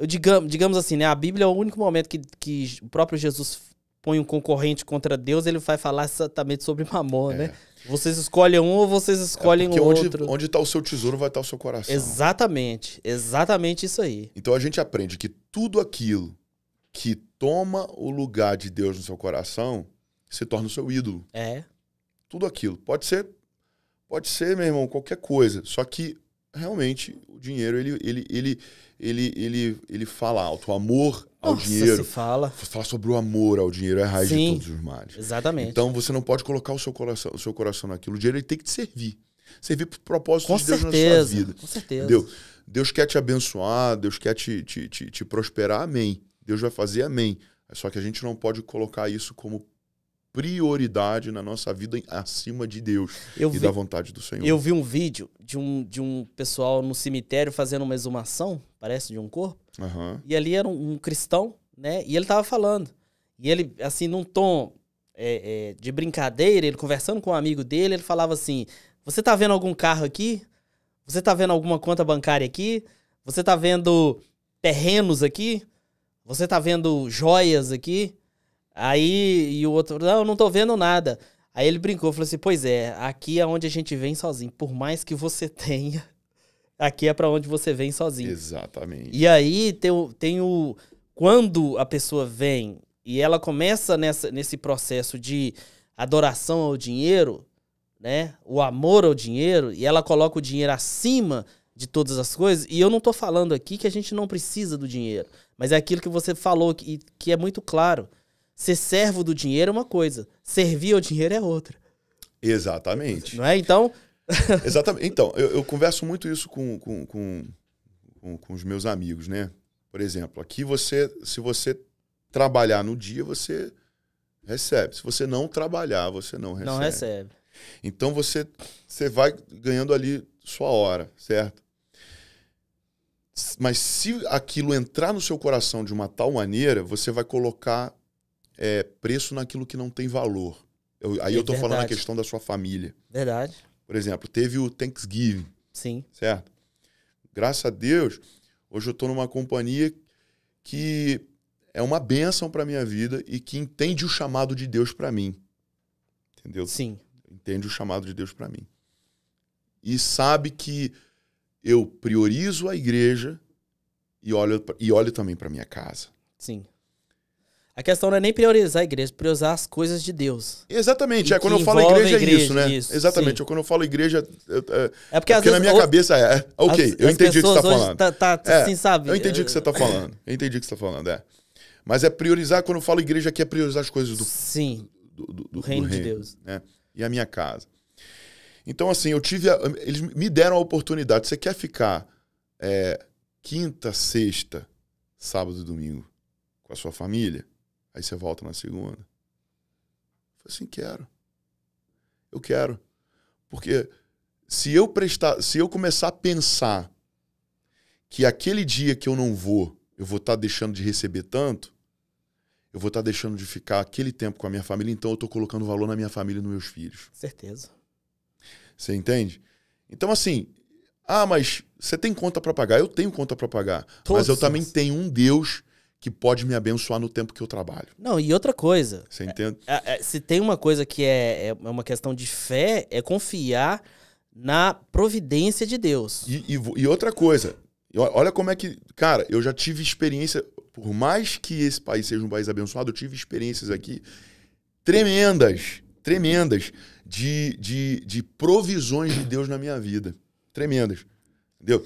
digamos, digamos assim, né? A Bíblia é o único momento que, que o próprio Jesus põe um concorrente contra Deus, ele vai falar exatamente sobre mamon, é. né? Vocês escolhem um ou vocês é, escolhem é o outro. Onde está o seu tesouro vai estar tá o seu coração. Exatamente. Exatamente isso aí. Então a gente aprende que tudo aquilo que toma o lugar de Deus no seu coração se torna o seu ídolo. É. Tudo aquilo. Pode ser, pode ser, meu irmão, qualquer coisa. Só que realmente o dinheiro ele ele ele ele ele, ele fala alto, o amor ao Nossa, dinheiro. Se fala. Fala sobre o amor ao dinheiro, é a raiz Sim, de todos os males. Exatamente. Então você não pode colocar o seu coração, o seu coração naquilo. O dinheiro ele tem que te servir. Servir para o propósito com de Deus certeza, na sua vida. Com certeza. Entendeu? Deus quer te abençoar, Deus quer te, te, te, te prosperar, amém. Deus vai fazer, amém. Só que a gente não pode colocar isso como prioridade na nossa vida acima de Deus eu e vi, da vontade do Senhor. Eu vi um vídeo de um, de um pessoal no cemitério fazendo uma exumação, parece, de um corpo. Uhum. E ali era um, um, cristão, né? E ele tava falando. E ele, assim, num tom é, é, de brincadeira, ele conversando com um amigo dele, ele falava assim: Você tá vendo algum carro aqui? Você tá vendo alguma conta bancária aqui? Você tá vendo terrenos aqui? Você tá vendo joias aqui? Aí, e o outro, não, não tô vendo nada. Aí ele brincou, falou assim: Pois é, aqui é onde a gente vem sozinho. Por mais que você (laughs) tenha, aqui é para onde você vem sozinho. Exatamente. E aí tem, o, tem o. Quando a pessoa vem e ela começa nessa, nesse processo de adoração ao dinheiro, né? O amor ao dinheiro, e ela coloca o dinheiro acima de todas as coisas. E eu não tô falando aqui que a gente não precisa do dinheiro, mas é aquilo que você falou, que, que é muito claro. Ser servo do dinheiro é uma coisa, servir ao dinheiro é outra. Exatamente. Não é? Então. (laughs) Exatamente. Então, eu, eu converso muito isso com, com, com, com, com os meus amigos, né? Por exemplo, aqui você, se você trabalhar no dia, você recebe. Se você não trabalhar, você não recebe. Não recebe. Então você, você vai ganhando ali sua hora, certo? Mas se aquilo entrar no seu coração de uma tal maneira, você vai colocar é, preço naquilo que não tem valor. Eu, aí é eu tô verdade. falando a questão da sua família. Verdade. Por exemplo, teve o Thanksgiving. Sim. Certo? Graças a Deus, hoje eu tô numa companhia que é uma bênção para minha vida e que entende o chamado de Deus para mim. Entendeu? Sim. Entende o chamado de Deus para mim. E sabe que eu priorizo a igreja e olho, e olho também para minha casa. Sim. A questão não é nem priorizar a igreja, é priorizar as coisas de Deus. Exatamente. É, é, né? é, quando eu falo igreja, igreja, é isso, né? Isso, Exatamente. Sim. Quando eu falo igreja. É, é, porque, é porque na minha ou... cabeça é. Ok, as, eu entendi o que você está falando. Tá, tá, é, assim, sabe? Eu entendi o que você está falando. Eu entendi o que você está falando, é. Mas é priorizar, quando eu falo igreja, aqui é priorizar as coisas do. Sim. Do, do, do, do reino, reino, de Deus. Né? E a minha casa. Então, assim, eu tive. A, eles me deram a oportunidade. Você quer ficar quinta, sexta, sábado e domingo com a sua família? Aí você volta na segunda. Eu falei assim, quero. Eu quero. Porque se eu prestar, se eu começar a pensar que aquele dia que eu não vou, eu vou estar tá deixando de receber tanto, eu vou estar tá deixando de ficar aquele tempo com a minha família, então eu estou colocando valor na minha família e nos meus filhos. Certeza. Você entende? Então, assim, ah, mas você tem conta para pagar? Eu tenho conta para pagar. Todos mas eu também tenho um Deus que pode me abençoar no tempo que eu trabalho. Não, e outra coisa. Você é, entende? É, é, se tem uma coisa que é, é, é uma questão de fé, é confiar na providência de Deus. E, e, e, outra coisa, olha como é que. Cara, eu já tive experiência, por mais que esse país seja um país abençoado, eu tive experiências aqui tremendas, tremendas, de, de, de provisões de Deus na minha vida. Tremendas. Entendeu?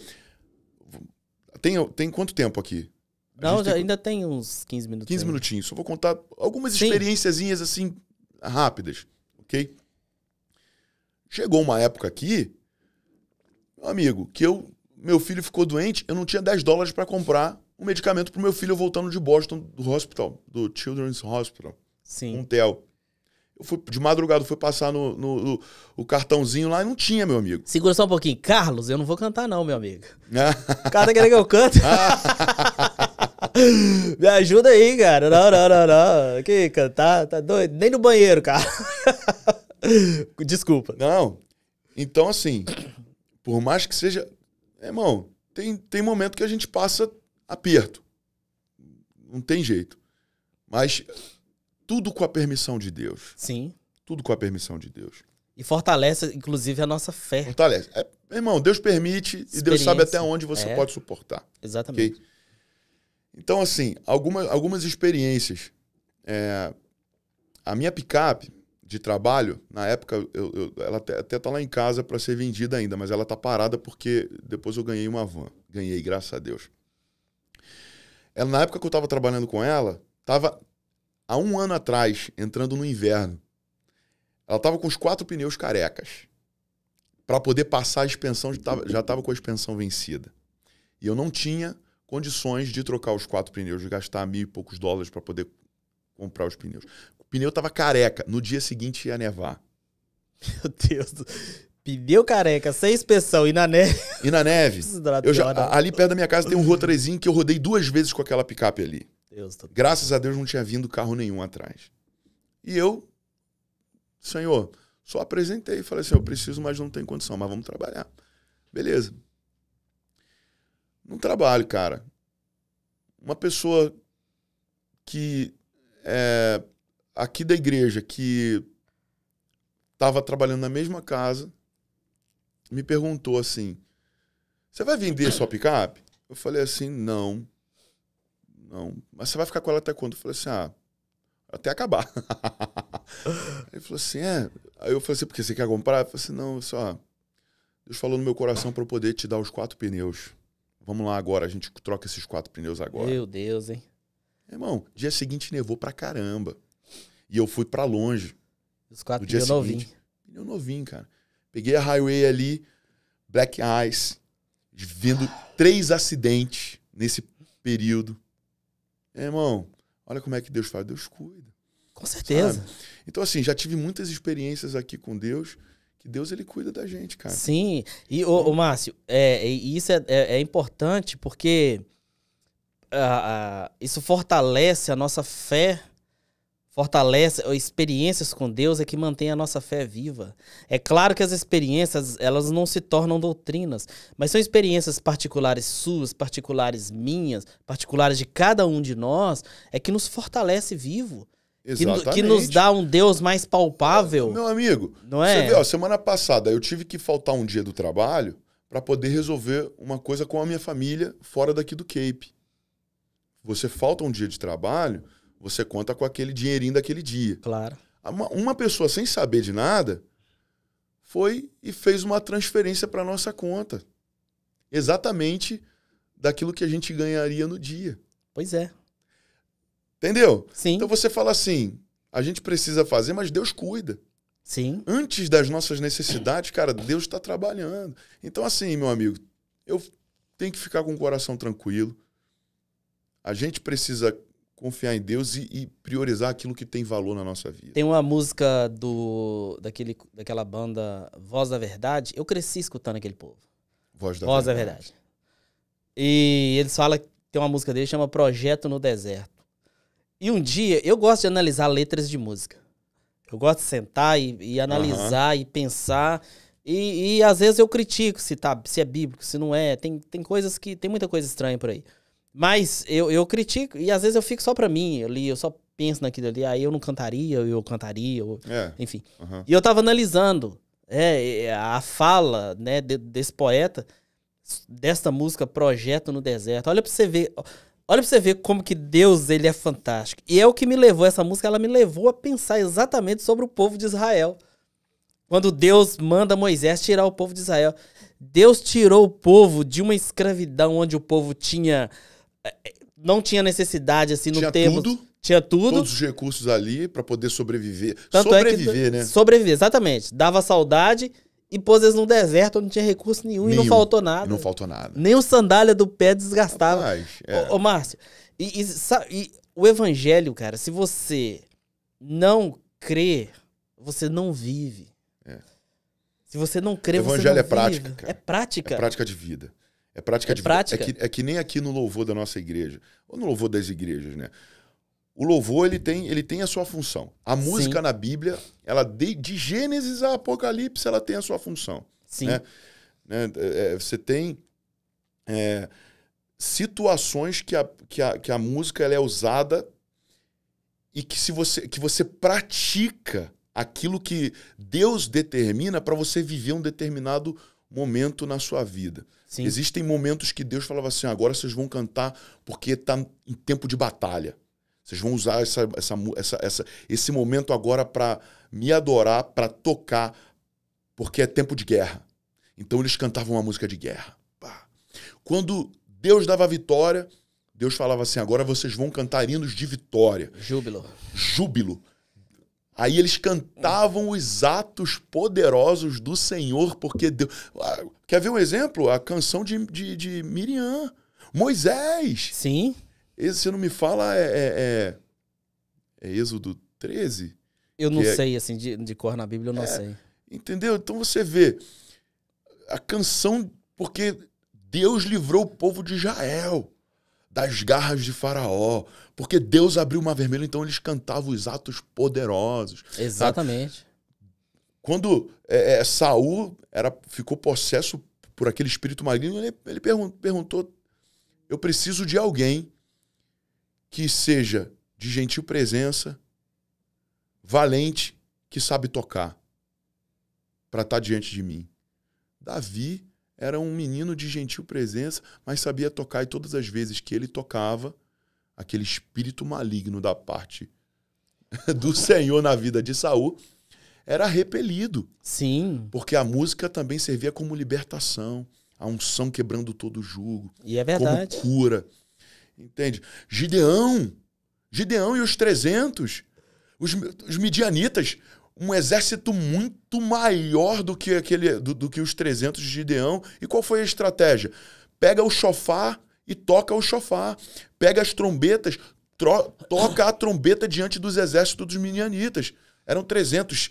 Tem, tem quanto tempo aqui? Não, tem... ainda tem uns 15 minutos. 15 minutinhos. Só vou contar algumas Sim. experiênciazinhas assim, rápidas, ok? Chegou uma época aqui, meu amigo, que eu. Meu filho ficou doente, eu não tinha 10 dólares para comprar um medicamento pro meu filho voltando de Boston do hospital, do Children's Hospital. Sim. Um TEL. Eu fui, de madrugada fui passar no, no, no, o cartãozinho lá e não tinha, meu amigo. Segura só um pouquinho. Carlos, eu não vou cantar, não, meu amigo. (laughs) o cara tá querendo que eu cante. (laughs) (gasps) Me ajuda aí, cara. Não, não, não, não. Que cantar, tá, tá doido? Nem no banheiro, cara. (laughs) Desculpa. Não. Então, assim, por mais que seja. Irmão, tem, tem momento que a gente passa aperto. Não tem jeito. Mas tudo com a permissão de Deus. Sim. Tudo com a permissão de Deus. E fortalece, inclusive, a nossa fé. Fortalece. É, irmão, Deus permite e Deus sabe até onde você é. pode suportar. Exatamente. Okay? Então, assim, algumas algumas experiências. É, a minha picape de trabalho, na época, eu, eu, ela até está lá em casa para ser vendida ainda, mas ela está parada porque depois eu ganhei uma van. Ganhei, graças a Deus. Ela, na época que eu estava trabalhando com ela, tava há um ano atrás, entrando no inverno. Ela estava com os quatro pneus carecas. Para poder passar a expensão, já estava com a expensão vencida. E eu não tinha condições de trocar os quatro pneus, de gastar mil e poucos dólares para poder comprar os pneus. O pneu estava careca, no dia seguinte ia nevar. (laughs) Meu Deus. Do... Pneu careca, sem inspeção, e na neve. E na neve. (laughs) eu já, né? ali perto da minha casa tem um rotrezinho que eu rodei duas vezes com aquela picape ali. Deus, tô... Graças a Deus não tinha vindo carro nenhum atrás. E eu, senhor, só apresentei. e Falei assim: eu preciso, mas não tenho condição, mas vamos trabalhar. Beleza no trabalho, cara. Uma pessoa que é, aqui da igreja, que estava trabalhando na mesma casa, me perguntou assim: Você vai vender sua picape? Eu falei assim: Não. Não. Mas você vai ficar com ela até quando? Eu falei assim: Ah, até acabar. (laughs) Ele falou assim: É. Aí eu falei assim: Porque você quer comprar? Eu falei assim: Não, só. Deus falou no meu coração para eu poder te dar os quatro pneus. Vamos lá agora, a gente troca esses quatro pneus agora. Meu Deus, hein? Irmão, dia seguinte nevou pra caramba. E eu fui para longe. Os quatro pneus novinhos. Pneu novinho, cara. Peguei a highway ali, Black Ice, vendo três acidentes nesse período. É, irmão, olha como é que Deus faz. Deus cuida. Com certeza. Sabe? Então, assim, já tive muitas experiências aqui com Deus que Deus ele cuida da gente, cara. Sim, e o, o Márcio, é, isso é, é, é importante porque isso fortalece a nossa fé, fortalece experiências com Deus é que mantém a nossa fé viva. É claro que as experiências elas não se tornam doutrinas, mas são experiências particulares suas, particulares minhas, particulares de cada um de nós, é que nos fortalece vivo. Exatamente. Que, nos dá um Deus mais palpável. Meu amigo, não é? Você vê, ó, semana passada eu tive que faltar um dia do trabalho para poder resolver uma coisa com a minha família fora daqui do Cape. Você falta um dia de trabalho, você conta com aquele dinheirinho daquele dia. Claro. Uma, uma pessoa sem saber de nada foi e fez uma transferência para nossa conta. Exatamente daquilo que a gente ganharia no dia. Pois é. Entendeu? Sim. Então você fala assim: a gente precisa fazer, mas Deus cuida. Sim. Antes das nossas necessidades, cara, Deus está trabalhando. Então, assim, meu amigo, eu tenho que ficar com o coração tranquilo. A gente precisa confiar em Deus e, e, priorizar aquilo que tem valor na nossa vida. Tem uma música do daquele, daquela banda Voz da Verdade. Eu cresci escutando aquele povo. Voz da Voz Verdade. da Verdade. E eles falam, tem uma música dele chama Projeto no Deserto. E um dia, eu gosto de analisar letras de música. Eu gosto de sentar e, e analisar uhum. e pensar. E, e, às vezes eu critico se, tá, se é bíblico, se não é. Tem, tem coisas que. Tem muita coisa estranha por aí. Mas eu, eu critico e às vezes eu fico só pra mim ali, eu só penso naquilo ali. Aí eu não cantaria, eu cantaria, eu, é. enfim. Uhum. E eu tava analisando é, é a fala né, desse poeta, desta música Projeto no Deserto. Olha pra você ver. Olha pra você ver como que Deus ele é fantástico. E é o que me levou, essa música, ela me levou a pensar exatamente sobre o povo de Israel. Quando Deus manda Moisés tirar o povo de Israel. Deus tirou o povo de uma escravidão onde o povo tinha. Eh, eh, não tinha necessidade, assim, não tinha termos. Tudo, tinha tudo. Todos os recursos ali para poder sobreviver. Tanto sobreviver, é que, né? Sobreviver, exatamente. Dava saudade e pôs eles num deserto onde não tinha recurso nenhum, nenhum, e não faltou nada. Não faltou nada. Nem o sandália do pé desgastava. Rapaz, é. ô, ô, Márcio, e, e, e o evangelho, cara, se você não crê, você não vive. É. Se você não crê, você não Evangelho é vive. prática, é cara. É prática. É prática de vida. É prática é de prática. vida. É que, é que nem aqui no louvor da nossa igreja. Ou no louvor das igrejas, né? o louvor ele tem, ele tem a sua função. A música Sim. na Bíblia, ela de, de, Gênesis a Apocalipse, ela tem a sua função. Sim. Né? Né? É, é, você tem é, situações que a, que a, que a música ela é usada e que, se você, que você pratica aquilo que Deus determina para você viver um determinado momento na sua vida. Sim. Existem momentos que Deus falava assim: agora vocês vão cantar porque está em tempo de batalha. Vocês vão usar essa, essa, essa, essa esse momento agora para me adorar, para tocar, porque é tempo de guerra. Então eles cantavam uma música de guerra. Quando Deus dava a vitória, Deus falava assim: agora vocês vão cantar hinos de vitória. Júbilo. Júbilo. Aí eles cantavam os atos poderosos do Senhor, porque Deus. Ah, quer ver um exemplo? A canção de, de, de Miriam. Moisés. Sim. Esse, se não me fala, é, é, é, é Êxodo 13? Eu não é, sei, assim, de, de cor na Bíblia eu não é, sei. Entendeu? Então você vê a canção, porque Deus livrou o povo de Israel das garras de Faraó, porque Deus abriu o mar vermelho, então eles cantavam os atos poderosos. Exatamente. Sabe? Quando é, é, Saul era, ficou possesso por aquele espírito maligno, ele, ele pergun perguntou: Eu preciso de alguém que seja de gentil presença, valente, que sabe tocar, para estar tá diante de mim. Davi era um menino de gentil presença, mas sabia tocar, e todas as vezes que ele tocava, aquele espírito maligno da parte (laughs) do Senhor na vida de Saul era repelido. Sim. Porque a música também servia como libertação, a unção quebrando todo o jugo. E é verdade. Como cura. Entende? Gideão. Gideão e os 300. Os, os midianitas. Um exército muito maior do que, aquele, do, do que os 300 de Gideão. E qual foi a estratégia? Pega o chofar e toca o chofar. Pega as trombetas, tro, toca a trombeta diante dos exércitos dos midianitas. Eram 300,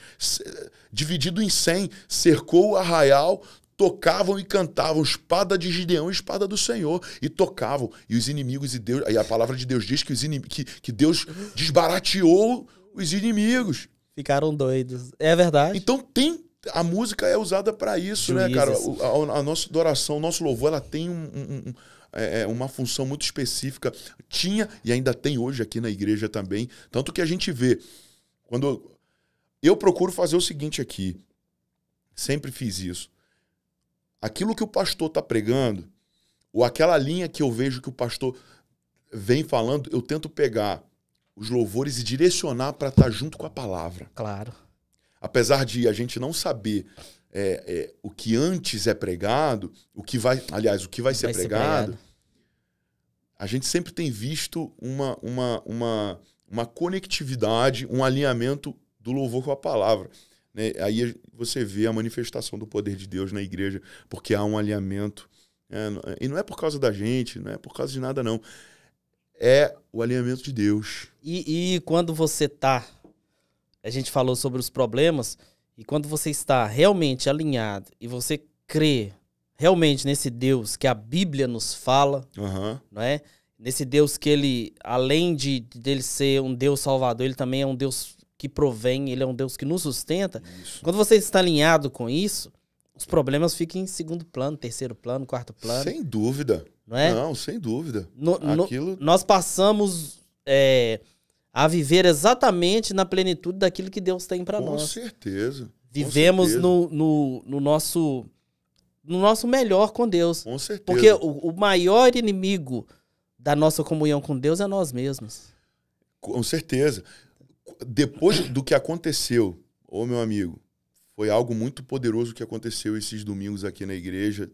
dividido em 100. Cercou o arraial, tocavam e cantavam espada de Gideão e espada do Senhor e tocavam e os inimigos de Deus e a palavra de Deus diz que os que, que Deus desbarateou os inimigos ficaram doidos é verdade então tem a música é usada para isso Juízes. né cara a, a, a, nossa adoração o nosso louvor ela tem um, um, um é, é, uma função muito específica tinha e ainda tem hoje aqui na igreja também tanto que a gente vê quando eu procuro fazer o seguinte aqui sempre fiz isso aquilo que o pastor está pregando, ou aquela linha que eu vejo que o pastor vem falando, eu tento pegar os louvores e direcionar para estar tá junto com a palavra. Claro. Apesar de a gente não saber é, é, o que antes é pregado, o que vai, aliás, o que vai, vai ser, pregado, ser, pregado, a gente sempre tem visto uma, uma, uma, uma conectividade, um alinhamento do louvor com a palavra. Né? Aí você vê a manifestação do poder de Deus na igreja, porque há um alinhamento. Né? e não é por causa da gente, não é por causa de nada, não. É o alinhamento de Deus. E, e quando você está A gente falou sobre os problemas, e quando você está realmente alinhado e você crê realmente nesse Deus que a Bíblia nos fala, uhum. não é? Nesse Deus que ele, além de dele ser um Deus salvador, ele também é um Deus que provém, ele é um Deus que nos sustenta. Isso. Quando você está alinhado com isso, os problemas ficam em segundo plano, terceiro plano, quarto plano. Sem dúvida. Não é? Não, sem dúvida. No, Aquilo... No, nós passamos é, a viver exatamente na plenitude daquilo que Deus tem para nós. Certeza, Vivemos com certeza. No, no, no nosso no nosso melhor com Deus. Com certeza. Porque o, o, maior inimigo da nossa comunhão com Deus é nós mesmos. Com certeza depois do que aconteceu, ô meu amigo, foi algo muito poderoso que aconteceu esses domingos aqui na igreja,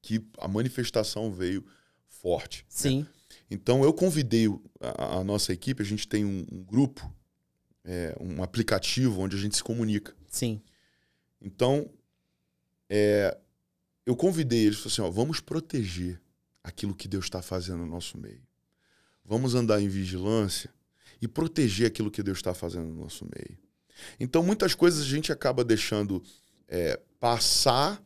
que a manifestação veio forte. Né? Sim. Né? Então eu convidei a, a, nossa equipe, a gente tem um, um grupo, é, um aplicativo onde a gente se comunica. Sim. Então é, eu convidei eles, falei assim, ó, vamos proteger aquilo que Deus está fazendo no nosso meio. Vamos andar em vigilância e proteger aquilo que Deus está fazendo no nosso meio. Então, muitas coisas a gente acaba deixando é, passar,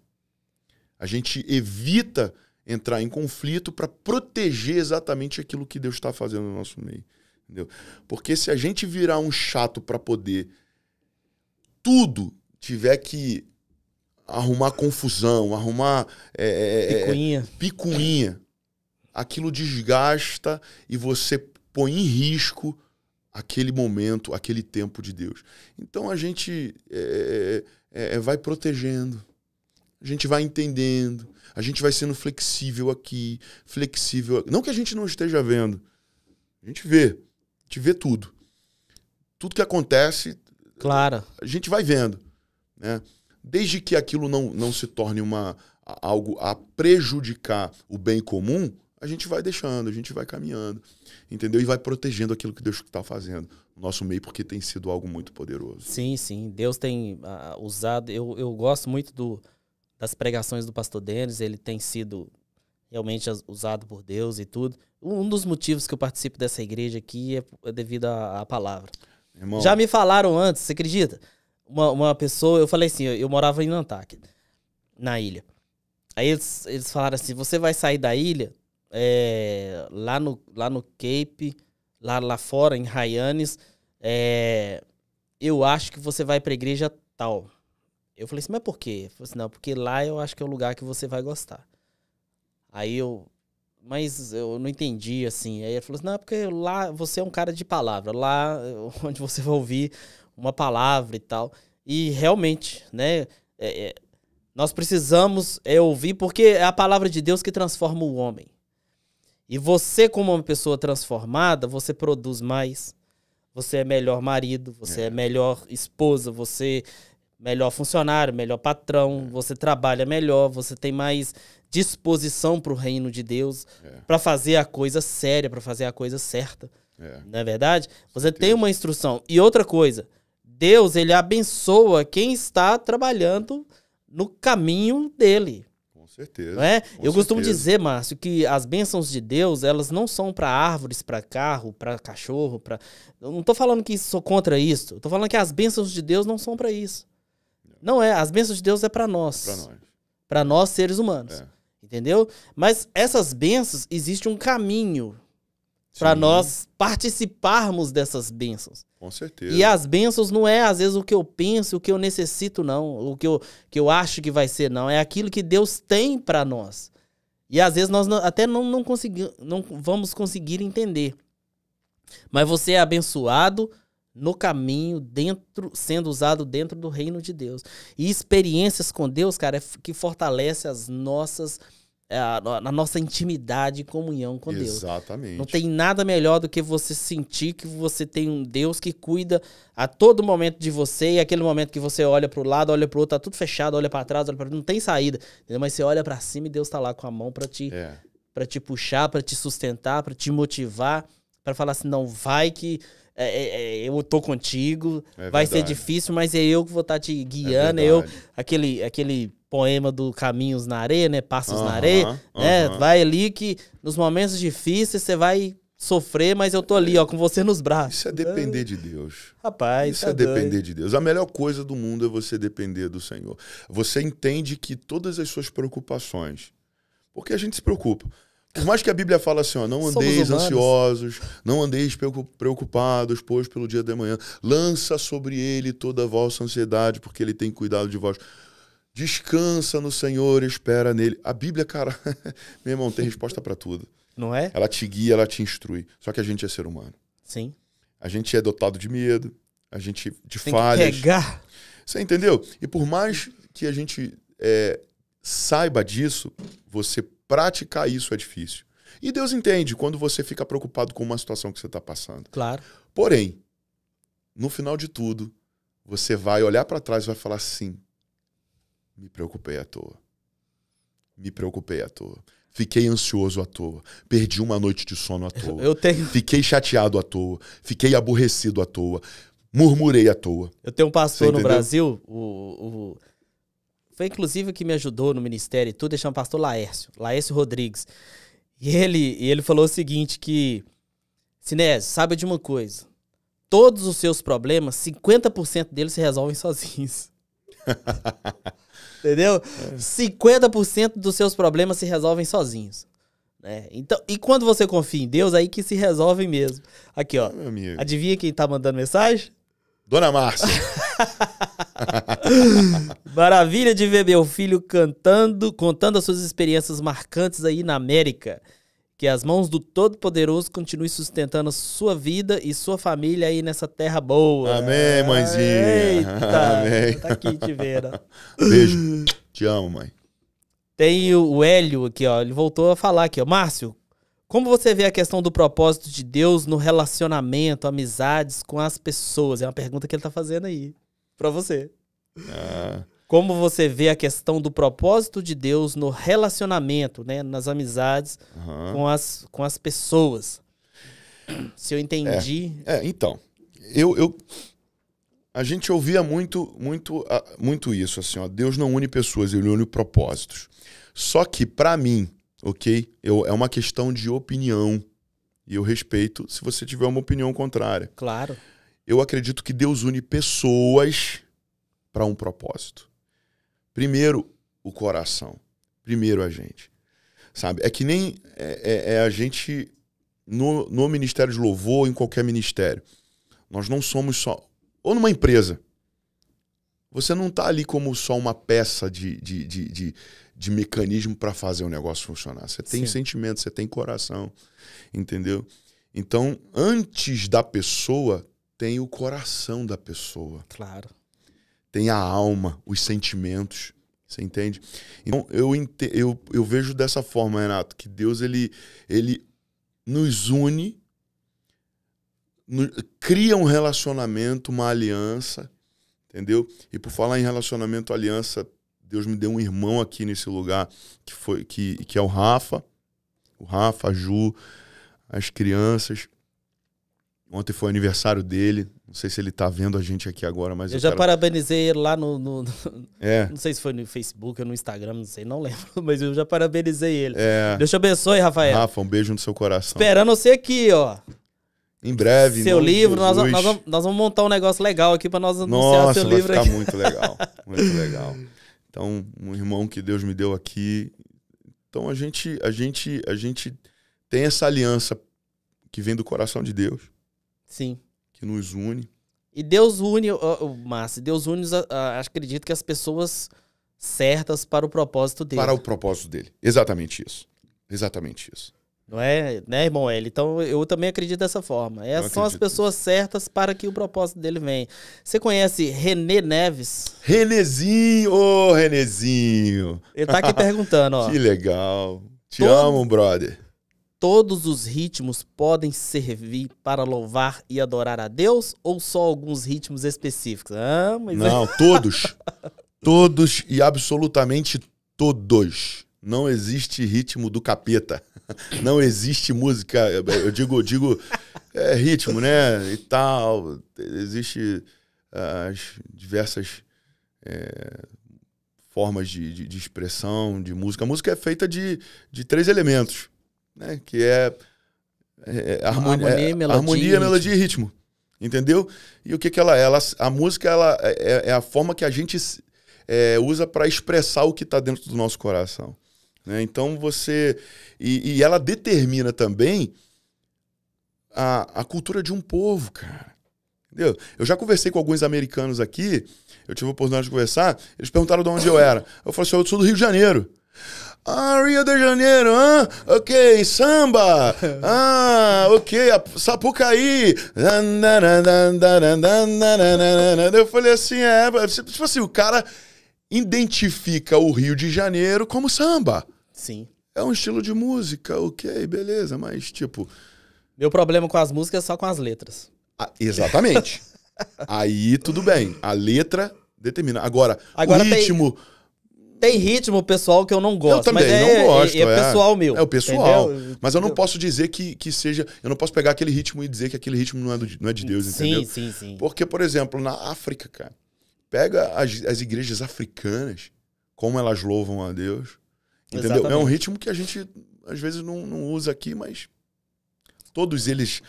a gente evita entrar em conflito para proteger exatamente aquilo que Deus está fazendo no nosso meio. Entendeu? Porque se a gente virar um chato para poder tudo tiver que arrumar confusão, arrumar é, é, é, é, picuinha. picuinha, aquilo desgasta e você põe em risco aquele momento, aquele tempo de Deus. Então a gente é é, é, é, vai protegendo, a gente vai entendendo, a gente vai sendo flexível aqui, flexível. Não que a gente não esteja vendo, a gente vê, a gente vê tudo. Tudo que acontece, claro. a gente vai vendo. Né? Desde que aquilo não, não se torne uma, algo a prejudicar o bem comum, a gente vai deixando, a gente vai caminhando, entendeu? E vai protegendo aquilo que Deus está fazendo no nosso meio, porque tem sido algo muito poderoso. Sim, sim. Deus tem uh, usado. Eu, eu gosto muito do, das pregações do pastor Denis, ele tem sido realmente usado por Deus e tudo. Um dos motivos que eu participo dessa igreja aqui é, é devido à, à palavra. Irmão. Já me falaram antes, você acredita? Uma, uma pessoa, eu falei assim, eu, eu morava em Nantucket, na ilha. Aí eles, eles falaram assim: você vai sair da ilha, é, lá, no, lá no Cape, lá, lá fora, em Rayanes, é, eu acho que você vai pra igreja tal. Eu falei assim, mas por quê? assim, não, porque lá eu acho que é o lugar que você vai gostar. Aí eu, mas eu não entendi, assim. Aí ele falou assim, não, é porque lá você é um cara de palavra, lá (laughs) onde você vai ouvir uma palavra e tal. E realmente, né, é, é, nós precisamos é, ouvir, porque é a palavra de Deus que transforma o homem. E você, como uma pessoa transformada, você produz mais. Você é melhor marido, você é, é melhor esposa, você é melhor funcionário, melhor patrão, é. você trabalha melhor, você tem mais disposição para o reino de Deus, é. para fazer a coisa séria, para fazer a coisa certa. É. Não é verdade? Você tem uma instrução. E outra coisa, Deus, ele abençoa quem está trabalhando no caminho dele. Certeza. Não é? Eu costumo dizer, Márcio, que as bênçãos de Deus, elas não são para árvores, para carro, para cachorro, para não estou falando que sou contra isso. Estou falando que as bênçãos de Deus não são para isso. Não. não é, as bênçãos de Deus é para nós. Para nós. Para nós seres humanos. É. Entendeu? Mas essas bênçãos existe um caminho para nós participarmos dessas bênçãos. Com certeza. E as bênçãos não é, às vezes, o que eu penso, o que eu necessito, não. O que eu, que eu acho que vai ser, não. É aquilo que Deus tem para nós. E às vezes nós não, até não, não, consegui, não vamos conseguir entender. Mas você é abençoado no caminho, dentro, sendo usado dentro do reino de Deus. E experiências com Deus, cara, é que fortalece as nossas bênçãos é, na nossa intimidade e comunhão com Exatamente. Deus. Exatamente. Não tem nada melhor do que você sentir que você tem um Deus que cuida a todo momento de você e aquele momento que você olha para o lado, olha para o outro, tá tudo fechado, olha para trás, olha para não tem saída, entendeu? mas você olha para cima e Deus está lá com a mão para te é. para te puxar, para te sustentar, para te motivar, para falar assim, não vai que é, é, é eu tô contigo, é vai ser difícil, mas é eu que vou estar tá te guiando, eu aquele aquele poema do Caminhos na Areia, né? Passos uhum, na Areia, uhum. né? Vai ali que nos momentos difíceis você vai sofrer, mas eu tô ali, ó, com você nos braços. Isso é depender de Deus. Rapaz, isso tá é doido. depender de Deus. A melhor coisa do mundo é você depender do Senhor. Você entende que todas as suas preocupações, porque a gente se preocupa. Por mais que a Bíblia fala assim, ó, não andeis ansiosos, não andeis preocupados, pois pelo dia da manhã, lança sobre ele toda a vossa ansiedade, porque ele tem cuidado de vós. Descansa no Senhor, espera nele. A Bíblia, cara, (laughs) meu irmão, tem resposta para tudo. Não é? Ela te guia, ela te instrui. Só que a gente é ser humano. Sim. A gente é dotado de medo, a gente de tem falhas. Que pegar. Você entendeu? E por mais que a gente é, saiba disso, você praticar isso é difícil. E Deus entende quando você fica preocupado com uma situação que você está passando. Claro. Porém, no final de tudo, você vai olhar para trás e vai falar assim: me preocupei à toa. Me preocupei à toa. Fiquei ansioso à toa. Perdi uma noite de sono à toa. Eu tenho. Fiquei chateado à toa. Fiquei aborrecido à toa. Murmurei à toa. Eu tenho um pastor no Brasil, o, o, foi inclusive que me ajudou no ministério e tudo, chama pastor Laércio, Laércio Rodrigues. E ele, ele falou o seguinte: que Sinésio, sabe de uma coisa. Todos os seus problemas, 50% deles se resolvem sozinhos. (laughs) Entendeu? É. 50% dos seus problemas se resolvem sozinhos. Né? Então, e quando você confia em Deus, aí que se resolvem mesmo. Aqui, ó. Ah, meu adivinha quem tá mandando mensagem? Dona Márcia. (laughs) Maravilha de ver meu filho cantando, contando as suas experiências marcantes aí na América. Que as mãos do Todo-Poderoso continuem sustentando sua vida e sua família aí nessa terra boa. Amém, mãezinha. Eita, (laughs) Amém. tá aqui, Tiveira. Beijo. Te amo, mãe. Tem o Hélio aqui, ó. Ele voltou a falar aqui, ó. Márcio, como você vê a questão do propósito de Deus no relacionamento, amizades com as pessoas? É uma pergunta que ele tá fazendo aí. Pra você. Ah. Como você vê a questão do propósito de Deus no relacionamento, né? Nas amizades uhum. com, as, com as pessoas. Se eu entendi. É, é então. Eu, eu, a gente ouvia muito, muito, muito isso, assim, ó. Deus não une pessoas, ele une propósitos. Só que, para mim, ok? Eu, é uma questão de opinião. E eu respeito se você tiver uma opinião contrária. Claro. Eu acredito que Deus une pessoas para um propósito. Primeiro o coração. Primeiro a gente. Sabe? É que nem é, é, é a gente no, no Ministério de Louvor, em qualquer ministério. Nós não somos só. Ou numa empresa. Você não está ali como só uma peça de, de, de, de, de mecanismo para fazer o negócio funcionar. Você tem Sim. sentimento, você tem coração. Entendeu? Então, antes da pessoa, tem o coração da pessoa. Claro tem a alma, os sentimentos. Você entende? Então, eu, ente eu, eu vejo dessa forma, Renato, que Deus ele, ele nos une, no, cria um relacionamento, uma aliança, entendeu? E por falar em relacionamento, aliança, Deus me deu um irmão aqui nesse lugar, que, foi, que, que é o Rafa, o Rafa, a Ju, as crianças. Ontem foi o aniversário dele, não sei se ele tá vendo a gente aqui agora, mas. Eu, eu já quero... parabenizei ele lá no. no, no (laughs) é. Não sei se foi no Facebook ou no Instagram, não sei, não lembro. (laughs) Mas eu já parabenizei ele. É. Deus te abençoe, Rafael. Rafa, um beijo no seu coração. Esperando você aqui, ó. Em breve. Seu livro, nós, nós, vamos, nós, vamos montar um negócio legal aqui para nós anunciar Nossa, seu vai livro ficar aqui. muito legal. (laughs) Muito legal. Então, um irmão que Deus me deu aqui. Então a gente, a gente, a gente tem essa aliança que vem do coração de Deus. Sim que nos une. E Deus une, oh, Márcio, Deus une, acredito que as pessoas certas para o propósito dele. Para o propósito dele. Exatamente isso. Exatamente isso. Não é, né, irmão L? Então eu também acredito dessa forma. É, Essas são as pessoas nisso. certas para que o propósito dele venha. Você conhece Renê Neves? Renezinho, ô oh, Renezinho. Ele tá aqui (laughs) perguntando, ó. Que legal. Te Todo... amo, brother. Todos os ritmos podem servir para louvar e adorar a Deus ou só alguns ritmos específicos? Ah, mas... É Não, todos. (laughs) todos e absolutamente todos. Não existe ritmo do capeta. (laughs) Não existe música, eu digo, eu digo é, ritmo, né? E tal. Existem ah, as diversas é, formas de, de, de, expressão, de música. A música é feita de, de três elementos: né? Que é, é, é harmonia, harmonia, é, melodia, harmonia, melodia e ritmo. Entendeu? E o que, que ela é? Ela, a música ela é, é, é a forma que a gente é, usa para expressar o que está dentro do nosso coração. Né? Então você. E, e, ela determina também a, a cultura de um povo, cara. Entendeu? Eu já conversei com alguns americanos aqui, eu tive a oportunidade de conversar, eles perguntaram de onde eu era. Eu falei assim: eu sou do Rio de Janeiro. Ah, Rio de Janeiro, (laughs) ah, ok, samba, ah, ok, Sapucaí. Eu falei assim, é, é, tipo assim, o cara identifica o Rio de Janeiro como samba. Sim. É um estilo de música, ok, beleza, mas tipo... Meu problema com as músicas é só com as letras. Ah, exatamente. (laughs) Aí tudo bem, a letra determina. Agora, Agora o ritmo... Tem tem ritmo pessoal que eu não gosto. Eu também mas é, não gosto. É, é, é pessoal meu. É o pessoal. Entendeu? Mas eu não posso dizer que, que seja. Eu não posso pegar aquele ritmo e dizer que aquele ritmo não é, do, não é de Deus, sim, entendeu? Sim, sim, sim. Porque, por exemplo, na África, cara, pega as, as igrejas africanas, como elas louvam a Deus. Entendeu? Exatamente. É um ritmo que a gente às vezes não, não usa aqui, mas todos eles.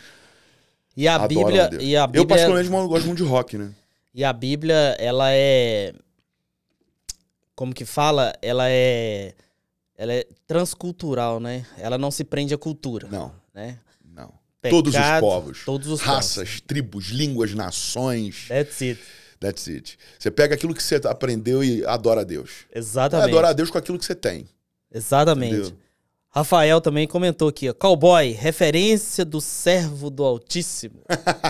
E a Bíblia. A e a Bíblia... Eu, particularmente, gosto muito de rock, né? E a Bíblia, ela é como que fala, ela é ela é transcultural, né? Ela não se prende à cultura. Não. Né? Não. Pecado, todos os povos, todos os raças, povos. tribos, línguas, nações. That's it. That's it. Você pega aquilo que você aprendeu e adora a Deus. Exatamente. É adora a Deus com aquilo que você tem. Exatamente. Entendeu? Rafael também comentou aqui, ó, Cowboy, referência do servo do Altíssimo.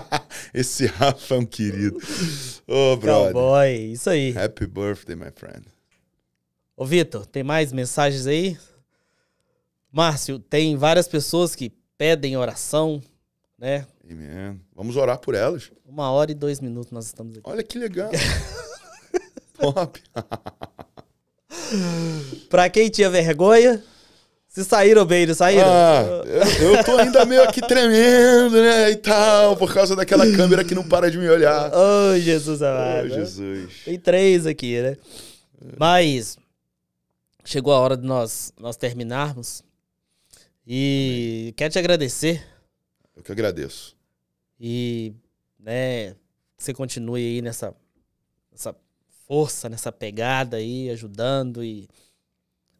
(laughs) Esse Rafa é um querido. Ô, oh, brother. Cowboy, isso aí. Happy birthday, my friend. Ô, Vitor, tem mais mensagens aí? Márcio, tem várias pessoas que pedem oração, né? Amen. É. Vamos orar por elas. Uma hora e dois minutos nós estamos aqui. Olha que legal. (laughs) Top. pra quem tinha vergonha, se saíram bem, não saíram? Ah, eu, eu, tô ainda meio aqui tremendo, né? E tal, por causa daquela câmera que não para de me olhar. Ô, oh, Jesus amado. Oh, Jesus. Tem três aqui, né? Mas, chegou a hora de nós, nós terminarmos. E Amém. quero te agradecer. Eu que agradeço. E, né, você continue aí nessa, nessa força, nessa pegada aí, ajudando e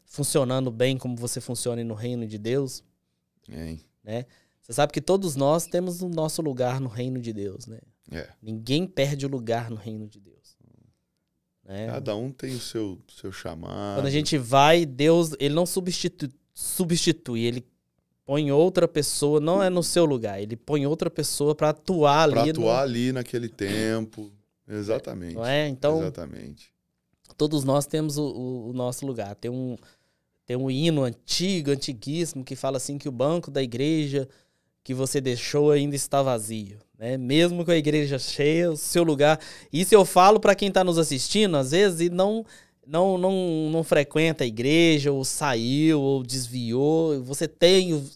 funcionando bem como você funciona no reino de Deus. Amém. Né? Você sabe que todos nós temos o nosso lugar no reino de Deus, né? É. Ninguém perde o lugar no reino de Deus. É. Cada um tem o seu, seu chamado. Quando a gente vai, Deus, ele não substitui, substitui ele põe outra pessoa, não é no seu lugar, ele põe outra pessoa para atuar ali. Para atuar no... ali naquele tempo. Exatamente. Não é? Então, Exatamente. todos nós temos o, o, o, nosso lugar. Tem um, tem um hino antigo, antiguíssimo, que fala assim que o banco da igreja que você deixou ainda está vazio. Né? Mesmo com a igreja cheia, o seu lugar. Isso eu falo para quem está nos assistindo, às vezes, e não, não, não, não frequenta a igreja, ou saiu, ou desviou. Você tem,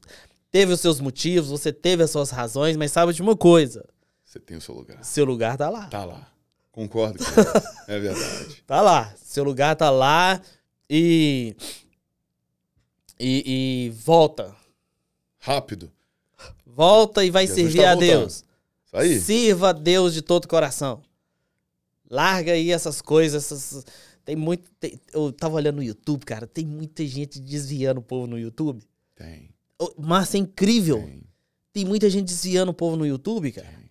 teve os seus motivos, você teve as suas razões, mas sabe de uma coisa. Você tem o seu lugar. Seu lugar tá lá. Tá lá. Concordo com você. (laughs) é verdade. Tá lá. Seu lugar tá lá e. E, e volta. Rápido. Volta e vai Jesus servir tá a Deus. Isso aí. Sirva a Deus de todo coração. Larga aí essas coisas, essas... Tem muito. Tem, eu tava olhando no YouTube, cara. Tem muita gente desviando o povo no YouTube. Tem. Mas é incrível. Tem. tem muita gente desviando o povo no YouTube, cara. Tem.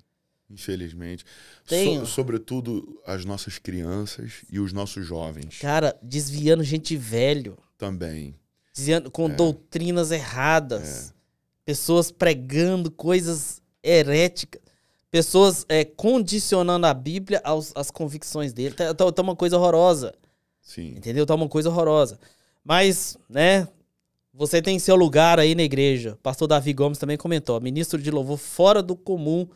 Infelizmente. Tem. So, sobretudo as nossas crianças e os nossos jovens. Cara, desviando gente velho. Também. Desviando, com é. doutrinas erradas. É. Pessoas pregando coisas heréticas pessoas é, condicionando a Bíblia aos, às convicções dele. Tá, tá, tá, uma coisa horrorosa. Sim. Entendeu? Tá uma coisa horrorosa. Mas, né? Você tem seu lugar aí na igreja. Pastor Davi Gomes também comentou: ministro de louvor fora do comum,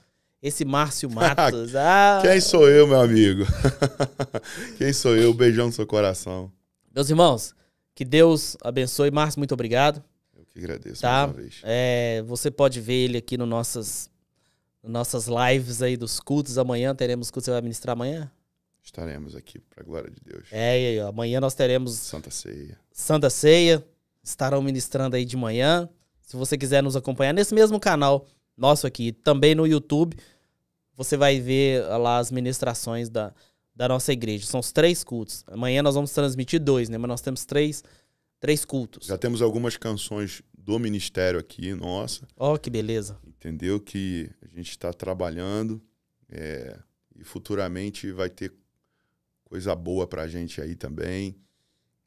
esse Márcio Matos. (laughs) Ah, Quem sou eu, meu amigo? (laughs) Quem sou eu? Beijão no seu coração. Meus irmãos, que Deus abençoe. Márcio, muito obrigado. Eu que agradeço tá? mais uma vez. É, você pode ver ele aqui no nossas nossas lives aí dos cultos. Amanhã teremos culto, você vai ministrar amanhã? Estaremos aqui, para a glória de Deus. É, e aí, ó, amanhã nós teremos. Santa Ceia. Santa Ceia. Estarão ministrando aí de manhã. Se você quiser nos acompanhar nesse mesmo canal nosso aqui, também no YouTube, você vai ver lá as ministrações da, da nossa igreja. São os três cultos. Amanhã nós vamos transmitir dois, né? Mas nós temos três, três cultos. Já temos algumas canções do ministério aqui, nossa. Ó, oh, que beleza entendeu? Que a gente está trabalhando é, e futuramente vai ter coisa boa para a gente aí também.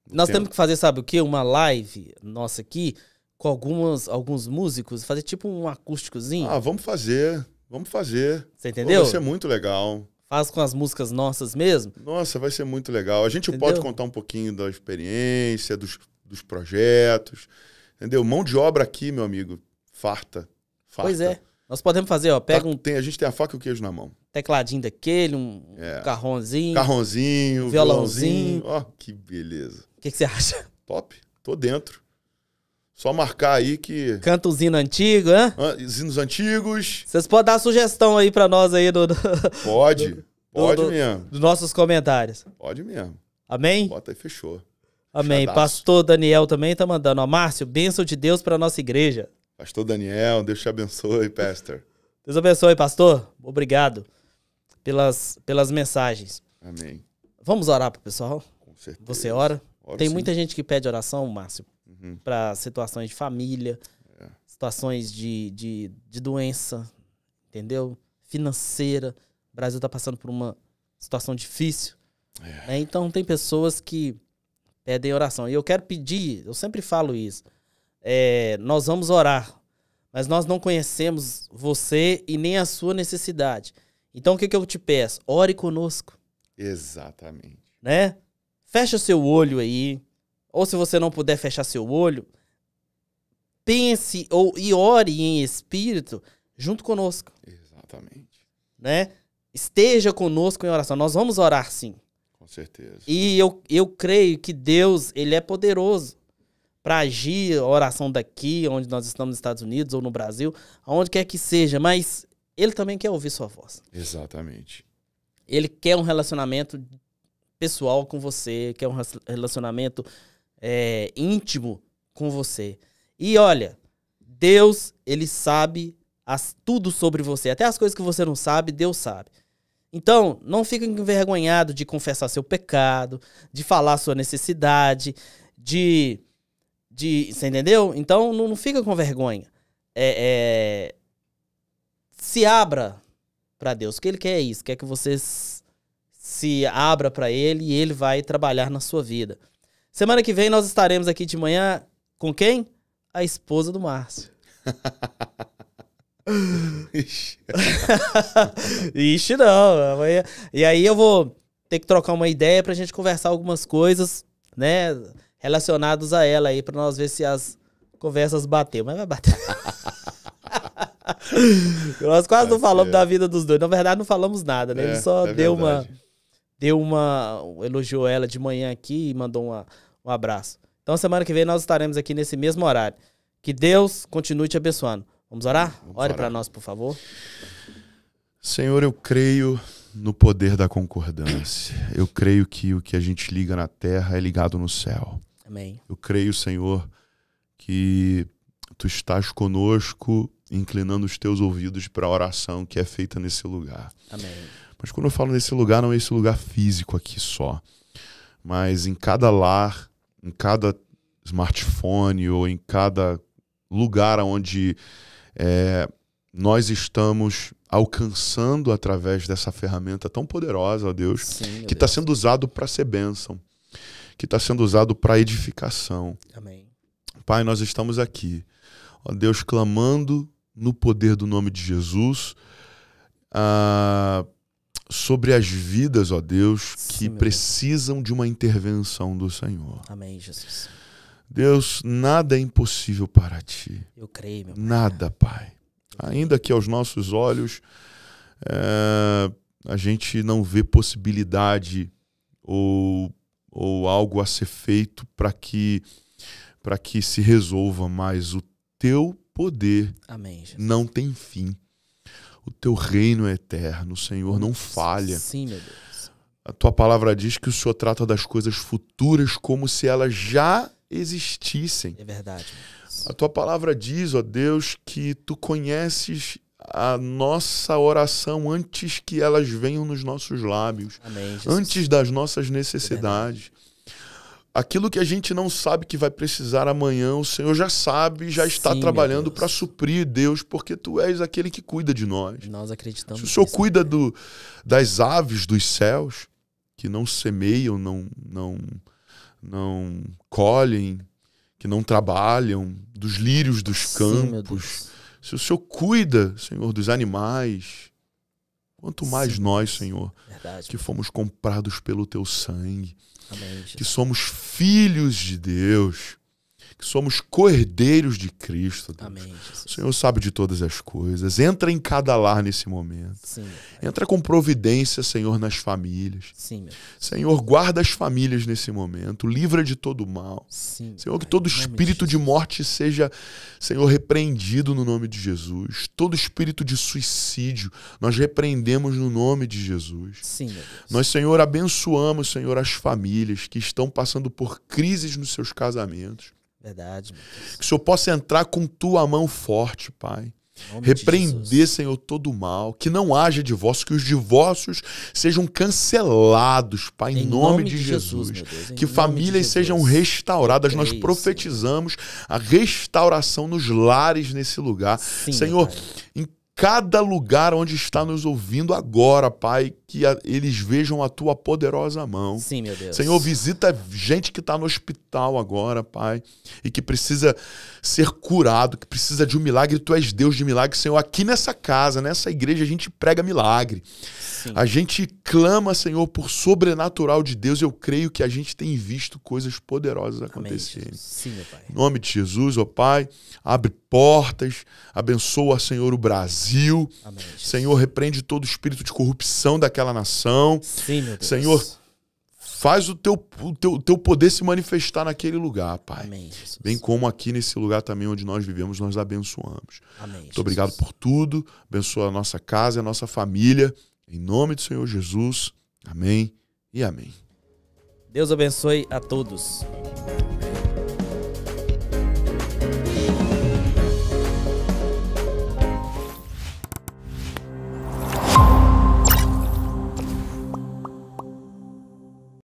No Nós tempo... temos que fazer, sabe o quê? Uma live nossa aqui com algumas, alguns músicos, fazer tipo um acústicozinho. Ah, vamos fazer, vamos fazer. Você entendeu? vai ser muito legal. Faz com as músicas nossas mesmo. Nossa, vai ser muito legal. A gente entendeu? pode contar um pouquinho da experiência, dos, dos projetos, entendeu? Mão de obra aqui, meu amigo, farta. Pois é. Nós podemos fazer, ó. Pega tá, um. Tem, a gente tem a faca e o queijo na mão. Tecladinho daquele, um é. carronzinho. Carronzinho, um violãozinho. Ó, que beleza. O que, você acha? Top. Tô dentro. Só marcar aí que. Canta o zino antigo, hã? Zinos antigos. Vocês podem dar sugestão aí pra nós aí do. do... Pode. Do, pode do, mesmo. Dos nossos comentários. Pode mesmo. Amém? Bota aí, fechou. Amém. Chadaço. Pastor Daniel também tá mandando. Ó, Márcio, bênção de Deus pra nossa igreja. Pastor Daniel, Deus te abençoe, pastor. Deus abençoe, pastor. Obrigado pelas, pelas mensagens. Amém. Vamos orar o pessoal? Com certeza. Você ora? Oro, Tem sim. muita gente que pede oração, Márcio, uhum. para situações de família, é. situações de, de, de doença, entendeu? Financeira. O Brasil está passando por uma situação difícil. É. Né? Então tem pessoas que pedem oração. E eu quero pedir, eu sempre falo isso é, nós vamos orar, mas nós não conhecemos você e nem a sua necessidade. Então o que, que eu te peço? Ore conosco. Exatamente. Né? Fecha seu olho aí. Ou se você não puder fechar seu olho, pense ou e ore em espírito junto conosco. Exatamente. Né? Esteja conosco em oração. Nós vamos orar sim. Com certeza. E eu, eu creio que Deus, ele é poderoso para agir, oração daqui, onde nós estamos nos Estados Unidos ou no Brasil, aonde quer que seja, mas ele também quer ouvir sua voz. Exatamente. Ele quer um relacionamento pessoal com você, quer um relacionamento é, íntimo com você. E olha, Deus, ele sabe as, tudo sobre você, até as coisas que você não sabe, Deus sabe. Então, não fique envergonhado de confessar seu pecado, de falar sua necessidade, de de, você entendeu? Então não, não fica com vergonha. É, é, se abra para Deus. O que ele quer é isso, quer que você se abra para ele e ele vai trabalhar na sua vida. Semana que vem nós estaremos aqui de manhã com quem? A esposa do Márcio. (laughs) Ixi. (laughs) Ixi, não. Amanhã... E aí eu vou ter que trocar uma ideia pra gente conversar algumas coisas, né? relacionados a ela aí, para nós ver se as conversas bateu. Mas vai bater. (laughs) nós quase vai não falamos ser. da vida dos dois. Na verdade, não falamos nada, né? É, Ele só é deu verdade. uma. Deu uma. Elogiou ela de manhã aqui e mandou uma, um abraço. Então, semana que vem nós estaremos aqui nesse mesmo horário. Que Deus continue te abençoando. Vamos orar? Vamos Ore para nós, por favor. Senhor, eu creio no poder da concordância. Eu creio que o que a gente liga na terra é ligado no céu. Amém. Eu creio, Senhor, que tu estás conosco, inclinando os teus ouvidos para a oração que é feita nesse lugar. Amém. Mas quando eu falo nesse lugar, não é esse lugar físico aqui só, mas em cada lar, em cada smartphone ou em cada lugar onde é, nós estamos alcançando através dessa ferramenta tão poderosa, ó Deus, Sim, que está sendo usado para ser bênção que está sendo usado para edificação. Amém. Pai, nós estamos aqui, ó Deus, clamando no poder do nome de Jesus ah, sobre as vidas, ó Deus, Sim, que precisam Deus. de uma intervenção do Senhor. Amém, Jesus. Deus, nada é impossível para ti. Eu creio, meu pai. Nada, Pai. Ainda que aos nossos olhos é, a gente não vê possibilidade ou ou algo a ser feito para que para que se resolva, mas o teu poder Amém, não tem fim. O teu reino é eterno, o Senhor não falha. Sim, meu Deus. A tua palavra diz que o Senhor trata das coisas futuras como se elas já existissem. É verdade. A tua palavra diz, ó Deus, que tu conheces a nossa oração antes que elas venham nos nossos lábios, Amém, antes das nossas necessidades. Aquilo que a gente não sabe que vai precisar amanhã, o Senhor já sabe, já está Sim, trabalhando para suprir, Deus, porque tu és aquele que cuida de nós. Nós acreditamos. Se o Senhor cuida do, das aves dos céus, que não semeiam, não, não, não colhem, que não trabalham, dos lírios dos campos. Sim, se o Senhor cuida, Senhor, dos animais, quanto mais Sim. nós, Senhor, Verdade. que fomos comprados pelo teu sangue, Amém, que somos filhos de Deus que somos cordeiros de Cristo. Deus. Amém. O Senhor sabe de todas as coisas. Entra em cada lar nesse momento. Sim, Entra com providência, Senhor, nas famílias. Sim, Senhor, guarda as famílias nesse momento. Livra de todo mal. Sim, Senhor, que todo espírito de morte seja, Senhor, repreendido no nome de Jesus. Todo espírito de suicídio, nós repreendemos no nome de Jesus. Nós, Senhor, abençoamos, Senhor, as famílias que estão passando por crises nos seus casamentos. Verdade. Que o Senhor possa entrar com tua mão forte, Pai. Repreender, Senhor, todo o mal, que não haja divórcio, que os divórcios sejam cancelados, Pai, em, em nome, nome, de, de Jesus. Jesus que famílias sejam restauradas. É Nós isso, profetizamos a restauração nos lares nesse lugar. Sim, Senhor, em cada lugar onde está nos ouvindo agora, Pai, que a, eles vejam a tua poderosa mão. Sim, meu Deus. Senhor, visita gente que está no hospital agora, Pai, e que precisa ser curado, que precisa de um milagre. Tu és Deus de milagre, Senhor. Aqui nessa casa, nessa igreja, a gente prega milagre. Sim. A gente clama, Senhor, por sobrenatural de Deus. Eu creio que a gente tem visto coisas poderosas acontecerem. Amém, Sim, meu Pai. Em nome de Jesus, ó oh, Pai, abre portas, abençoa, Senhor, o Brasil. Brasil. Amém, Senhor, repreende todo o espírito de corrupção daquela nação. Sim, meu Deus. Senhor, faz o teu, o teu, teu poder se manifestar naquele lugar, Pai. Amém, Bem como aqui nesse lugar também onde nós vivemos, nós abençoamos. Amém, Muito obrigado por tudo. Abençoa a nossa casa e a nossa família. Em nome do Senhor Jesus. Amém e amém. Deus abençoe a todos.